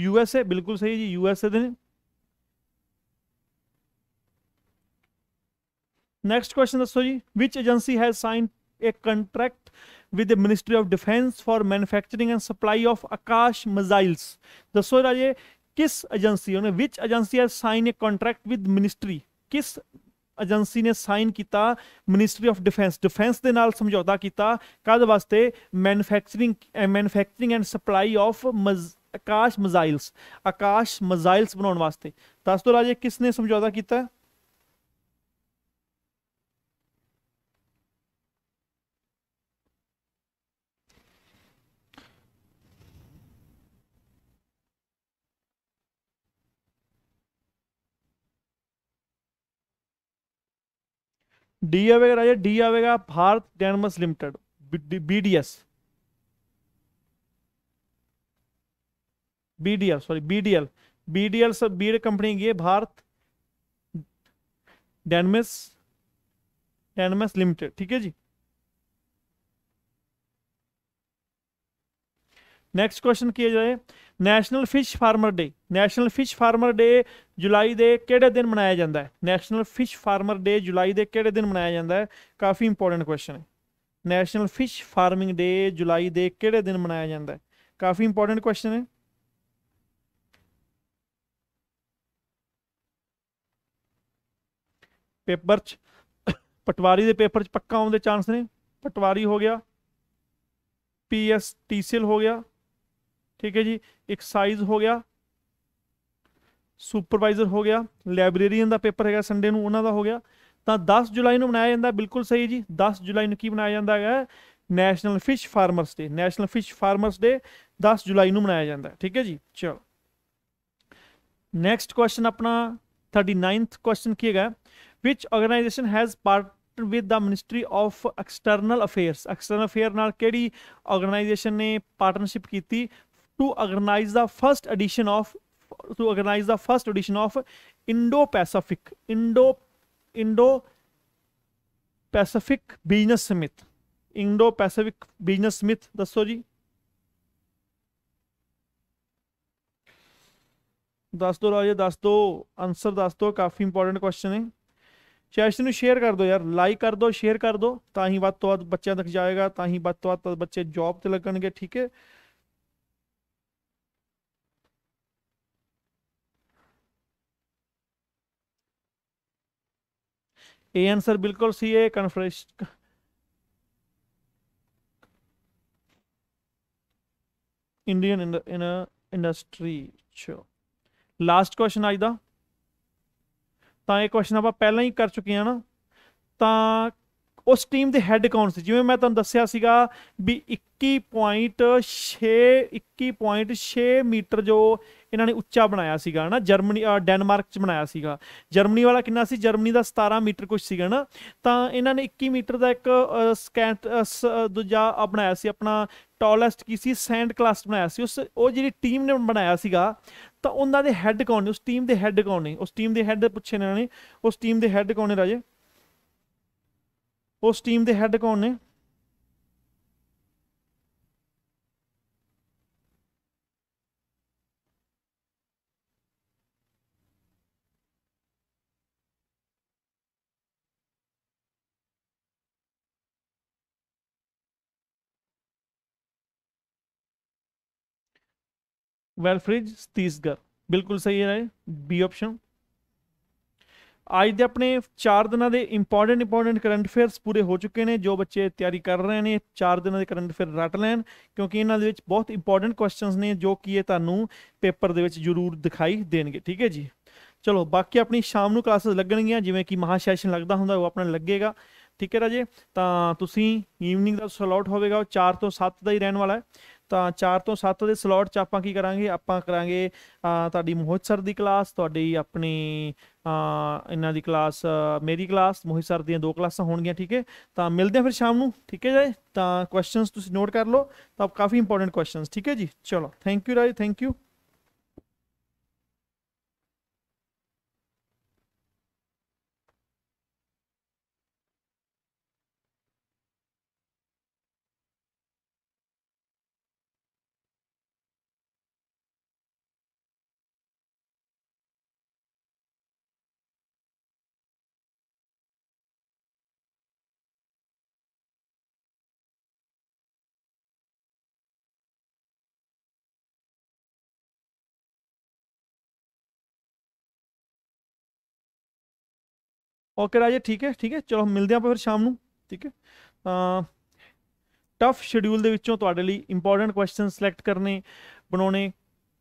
यूएसए बिल्कुल सही जी यूएसए ने ਨੈਕਸਟ ਕੁਐਸਚਨ ਦੱਸੋ ਜੀ which agency has signed a contract with the ministry of defence for manufacturing and supply of Akash missiles ਦੱਸੋ ਰਾਜੇ ਕਿਸ ਏਜੰਸੀ ਉਹਨੇ which agency has sign a contract with ministry ਕਿਸ ਏਜੰਸੀ ਨੇ ਸਾਈਨ ਕੀਤਾ ministry of defence defence ਦੇ ਨਾਲ ਸਮਝੌਤਾ ਕੀਤਾ ਕਦ ਵਾਸਤੇ manufacturing manufacturing and supply of Akash missiles Akash missiles ਬਣਾਉਣ ਵਾਸਤੇ ਦੱਸ ਦੋ ਰਾਜੇ ਕਿਸ ਨੇ ਸਮਝੌਤਾ ਕੀਤਾ डी आवेगा राजा डी आवेगा Bharat dynamics limited BDS BDL sorry BDL BDL सब बीड कंपनी की है भारत डायनमस डायनमस लिमिटेड ठीक है जी नेक्स्ट क्वेश्चन किया जाए national fish farmer day national fish farmer day ਜੁਲਾਈ ਦੇ ਕਿਹੜੇ ਦਿਨ ਮਨਾਇਆ ਜਾਂਦਾ ਹੈ ਨੈਸ਼ਨਲ ਫਿਸ਼ ਫਾਰਮਰ ਡੇ ਜੁਲਾਈ ਦੇ ਕਿਹੜੇ ਦਿਨ ਮਨਾਇਆ ਜਾਂਦਾ ਹੈ ਕਾਫੀ ਇੰਪੋਰਟੈਂਟ ਕੁਐਸਚਨ ਹੈ ਨੈਸ਼ਨਲ ਫਿਸ਼ ਫਾਰਮਿੰਗ ਡੇ ਜੁਲਾਈ ਦੇ ਕਿਹੜੇ ਦਿਨ ਮਨਾਇਆ ਜਾਂਦਾ ਹੈ ਕਾਫੀ ਇੰਪੋਰਟੈਂਟ ਕੁਐਸਚਨ ਹੈ ਪੇਪਰ 'ਚ ਪਟਵਾਰੀ ਦੇ ਪੇਪਰ 'ਚ ਪੱਕਾ ਆਉਣ ਦੇ ਚਾਂਸ ਨੇ ਪਟਵਾਰੀ ਹੋ ਗਿਆ ਪੀਐਸ ਟੀਸੀਐਲ ਹੋ ਗਿਆ ਠੀਕ ਹੈ ਜੀ ਐਕਸਾਈਜ਼ ਹੋ ਗਿਆ ਸੁਪਰਵਾਈਜ਼ਰ ਹੋ ਗਿਆ ਲਾਇਬ੍ਰੇਰੀਅਨ ਦਾ ਪੇਪਰ ਹੈਗਾ ਸੰਡੇ ਨੂੰ ਉਹਨਾਂ ਦਾ ਹੋ ਗਿਆ ਤਾਂ 10 ਜੁਲਾਈ ਨੂੰ ਮਨਾਇਆ ਜਾਂਦਾ ਬਿਲਕੁਲ ਸਹੀ ਜੀ 10 ਜੁਲਾਈ ਨੂੰ ਕੀ ਮਨਾਇਆ ਜਾਂਦਾ ਹੈ national fish farmers day national fish farmers day 10 ਜੁਲਾਈ ਨੂੰ ਮਨਾਇਆ ਜਾਂਦਾ ਠੀਕ ਹੈ ਜੀ ਚਲੋ ਨੈਕਸਟ ਕੁਐਸਚਨ ਆਪਣਾ 39th ਕੁਐਸਚਨ ਕੀ ਹੈਗਾ which organisation has part with the ministry of external affairs external affair ਨਾਲ ਕਿਹੜੀ ਆਰਗੇਨਾਈਜੇਸ਼ਨ ਨੇ ਪਾਰਟਨਰਸ਼ਿਪ ਕੀਤੀ to organize the first edition of to organize the first edition of Indo-Pacific Indo Indo Pacific Business Summit Indo Pacific Business Summit ਦੱਸੋ ਜੀ ਦੱਸ ਦੋ ਰਾਜੇ ਦੱਸ ਦੋ ਆਨਸਰ ਦੱਸ ਦੋ ਕਾਫੀ ਇੰਪੋਰਟੈਂਟ ਕੁਐਸਚਨ ਹੈ ਚੈਸ਼ ਨੂੰ ਸ਼ੇਅਰ ਕਰ ਦਿਓ ਯਾਰ ਲਾਈਕ ਕਰ ਦਿਓ ਸ਼ੇਅਰ ਕਰ ਦਿਓ ਤਾਂ ਹੀ ਵੱਧ ਤੋਂ ਵੱਧ ਬੱਚਿਆਂ ਤੱਕ ਜਾਏਗਾ ਤਾਂ ਹੀ ਵੱਧ ਤੋਂ ਵੱਧ ਬੱਚੇ ਜੌਬ ਤੇ ਲੱਗਣਗੇ ਠੀਕ ਹੈ ਏ ਆਨਸਰ ਬਿਲਕੁਲ ਸੀ ਇਹ conference Indian in industry show last question ਅੱਜ ਦਾ ਤਾਂ ਇਹ ਕੁਐਸਚਨ ਆਪਾਂ ਪਹਿਲਾਂ ਹੀ ਕਰ ਚੁੱਕੇ ਆ ਨਾ ਤਾਂ ਉਸ ਟੀਮ ਦੇ ਹੈੱਡ ਕੌਣ ਸੀ ਜਿਵੇਂ ਮੈਂ ਤੁਹਾਨੂੰ ਦੱਸਿਆ ਸੀਗਾ ਵੀ 21.6 21.6 ਮੀਟਰ ਜੋ ਇਹਨਾਂ ਨੇ ਉੱਚਾ ਬਣਾਇਆ ਸੀਗਾ ਨਾ ਜਰਮਨੀ ਡੈਨਮਾਰਕ ਚ ਬਣਾਇਆ ਸੀਗਾ ਜਰਮਨੀ ਵਾਲਾ ਕਿੰਨਾ ਸੀ ਜਰਮਨੀ ਦਾ 17 ਮੀਟਰ ਕੁਝ ਸੀਗਾ ਨਾ ਤਾਂ ਇਹਨਾਂ ਨੇ 21 ਮੀਟਰ ਦਾ ਇੱਕ ਸਕੈਂਟ ਦੂਜਾ ਬਣਾਇਆ ਸੀ ਆਪਣਾ ਟਾਲੈਸਟ ਕੀ ਸੀ ਸੈਂਡ ਕਲਾਸ ਬਣਾਇਆ ਸੀ ਉਸ ਉਹ ਜਿਹੜੀ ਟੀਮ ਨੇ ਬਣਾਇਆ ਸੀਗਾ ਤਾਂ ਉਹਨਾਂ ਦੇ ਹੈੱਡ ਕੌਣ ਨੇ ਉਸ ਟੀਮ ਦੇ ਹੈੱਡ ਕੌਣ ਨੇ ਉਸ ਟੀਮ ਦੇ ਹੈੱਡ ਪੁੱਛੇ ਨੇ ਉਹਨਾਂ ਨੇ ਉਸ ਟੀਮ ਦੇ ਹੈੱਡ ਕੌਣ ਨੇ ਰਾਜੇ उस टीम के हैड कौन ने वेलफ्रिज तीसगढ़ बिल्कुल सही है बी ऑप्शन ਅੱਜ ਦੇ ਆਪਣੇ 4 ਦਿਨਾਂ ਦੇ ਇੰਪੋਰਟੈਂਟ ਇੰਪੋਰਟੈਂਟ ਕਰੰਟ ਅਫੇਅਰਸ ਪੂਰੇ ਹੋ ਚੁੱਕੇ ਨੇ ਜੋ ਬੱਚੇ ਤਿਆਰੀ ਕਰ ਰਹੇ ਨੇ 4 ਦਿਨਾਂ ਦੇ ਕਰੰਟ ਅਫੇਅਰ ਰੱਟ ਲੈਣ ਕਿਉਂਕਿ ਇਹਨਾਂ ਦੇ ਵਿੱਚ ਬਹੁਤ ਇੰਪੋਰਟੈਂਟ ਕੁਐਸਚਨਸ ਨੇ ਜੋ ਕਿ ਇਹ ਤੁਹਾਨੂੰ ਪੇਪਰ ਦੇ ਵਿੱਚ ਜ਼ਰੂਰ ਦਿਖਾਈ ਦੇਣਗੇ ਠੀਕ ਹੈ ਜੀ ਚਲੋ ਬਾਕੀ ਆਪਣੀ ਸ਼ਾਮ ਨੂੰ ਕਲਾਸਸ ਲੱਗਣਗੀਆਂ ਜਿਵੇਂ ਕਿ ਮਹਾ ਸੈਸ਼ਨ ਲੱਗਦਾ ਹੁੰਦਾ ਉਹ ਆਪਣਾ ਲੱਗੇਗਾ ਠੀਕ ਹੈ ਰਾਜੇ ਤਾਂ ਤੁਸੀਂ ਈਵਨਿੰਗ ਦਾ ਸਲੋਟ ਹੋਵੇਗਾ ਉਹ 4 ਤੋਂ 7 ਦਾ ਹੀ ਰਹਿਣ ਵਾਲਾ ਹੈ ਤਾਂ 4 ਤੋਂ 7 ਦੇ ਸਲੋਟ 'ਚ ਆਪਾਂ ਕੀ ਕਰਾਂਗੇ ਆਪਾਂ ਕਰਾਂਗੇ ਤੁਹਾਡੀ ਮੋਹਿਤ ਸਰ ਦੀ ਕਲਾਸ ਤੁਹਾਡੀ ਆਪਣੀ ਇਹਨਾਂ ਦੀ ਕਲਾਸ ਮੇਰੀ ਕਲਾਸ ਮੋਹਿਤ ਸਰ ਦੀਆਂ ਦੋ ਕਲਾਸਾਂ ਹੋਣਗੀਆਂ ਠੀਕ ਹੈ ਤਾਂ ਮਿਲਦੇ ਆ ਫਿਰ ਸ਼ਾਮ ਨੂੰ ਠੀਕ ਹੈ ਜੀ ਤਾਂ ਕੁਐਸਚਨਸ ਤੁਸੀਂ ਨੋਟ ਕਰ ਲਓ ਤਾਂ ਕਾਫੀ ਇੰਪੋਰਟੈਂਟ ਕੁਐਸਚਨਸ ਠੀਕ ਹੈ ਜੀ ਚਲੋ thank you Raj thank you okay Raje ਠੀਕ ਹੈ ਠੀਕ ਹੈ ਚਲੋ ਮਿਲਦੇ ਆਪਾਂ ਫਿਰ ਸ਼ਾਮ ਨੂੰ ਠੀਕ ਹੈ ਤਾਂ ਟਫ ਸ਼ਡਿਊਲ ਦੇ ਵਿੱਚੋਂ ਤੁਹਾਡੇ ਲਈ ਇੰਪੋਰਟੈਂਟ ਕੁਐਸਚਨ ਸਿਲੈਕਟ ਕਰਨੇ ਬਣਾਉਣੇ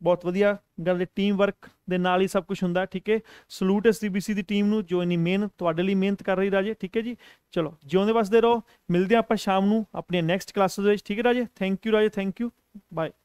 ਬਹੁਤ ਵਧੀਆ ਗੱਲ ਦੇ ਟੀਮ ਵਰਕ ਦੇ ਨਾਲ ਹੀ ਸਭ ਕੁਝ ਹੁੰਦਾ ਠੀਕ ਹੈ ਸਲੂਟ ਐਸ ਸੀਬੀਸੀ ਦੀ ਟੀਮ ਨੂੰ ਜੋ ਇਨੀ ਮਿਹਨਤ ਤੁਹਾਡੇ ਲਈ ਮਿਹਨਤ ਕਰ ਰਹੀ ਰਾਜੇ ਠੀਕ ਹੈ ਜੀ ਚਲੋ ਜਿਉਂਦੇ ਵਸਦੇ ਰਹੋ ਮਿਲਦੇ ਆਪਾਂ ਸ਼ਾਮ ਨੂੰ ਆਪਣੀਆਂ ਨੈਕਸਟ ਕਲਾਸਾਂ ਵਿੱਚ ਠੀਕ ਹੈ Raje thank you Raje thank you bye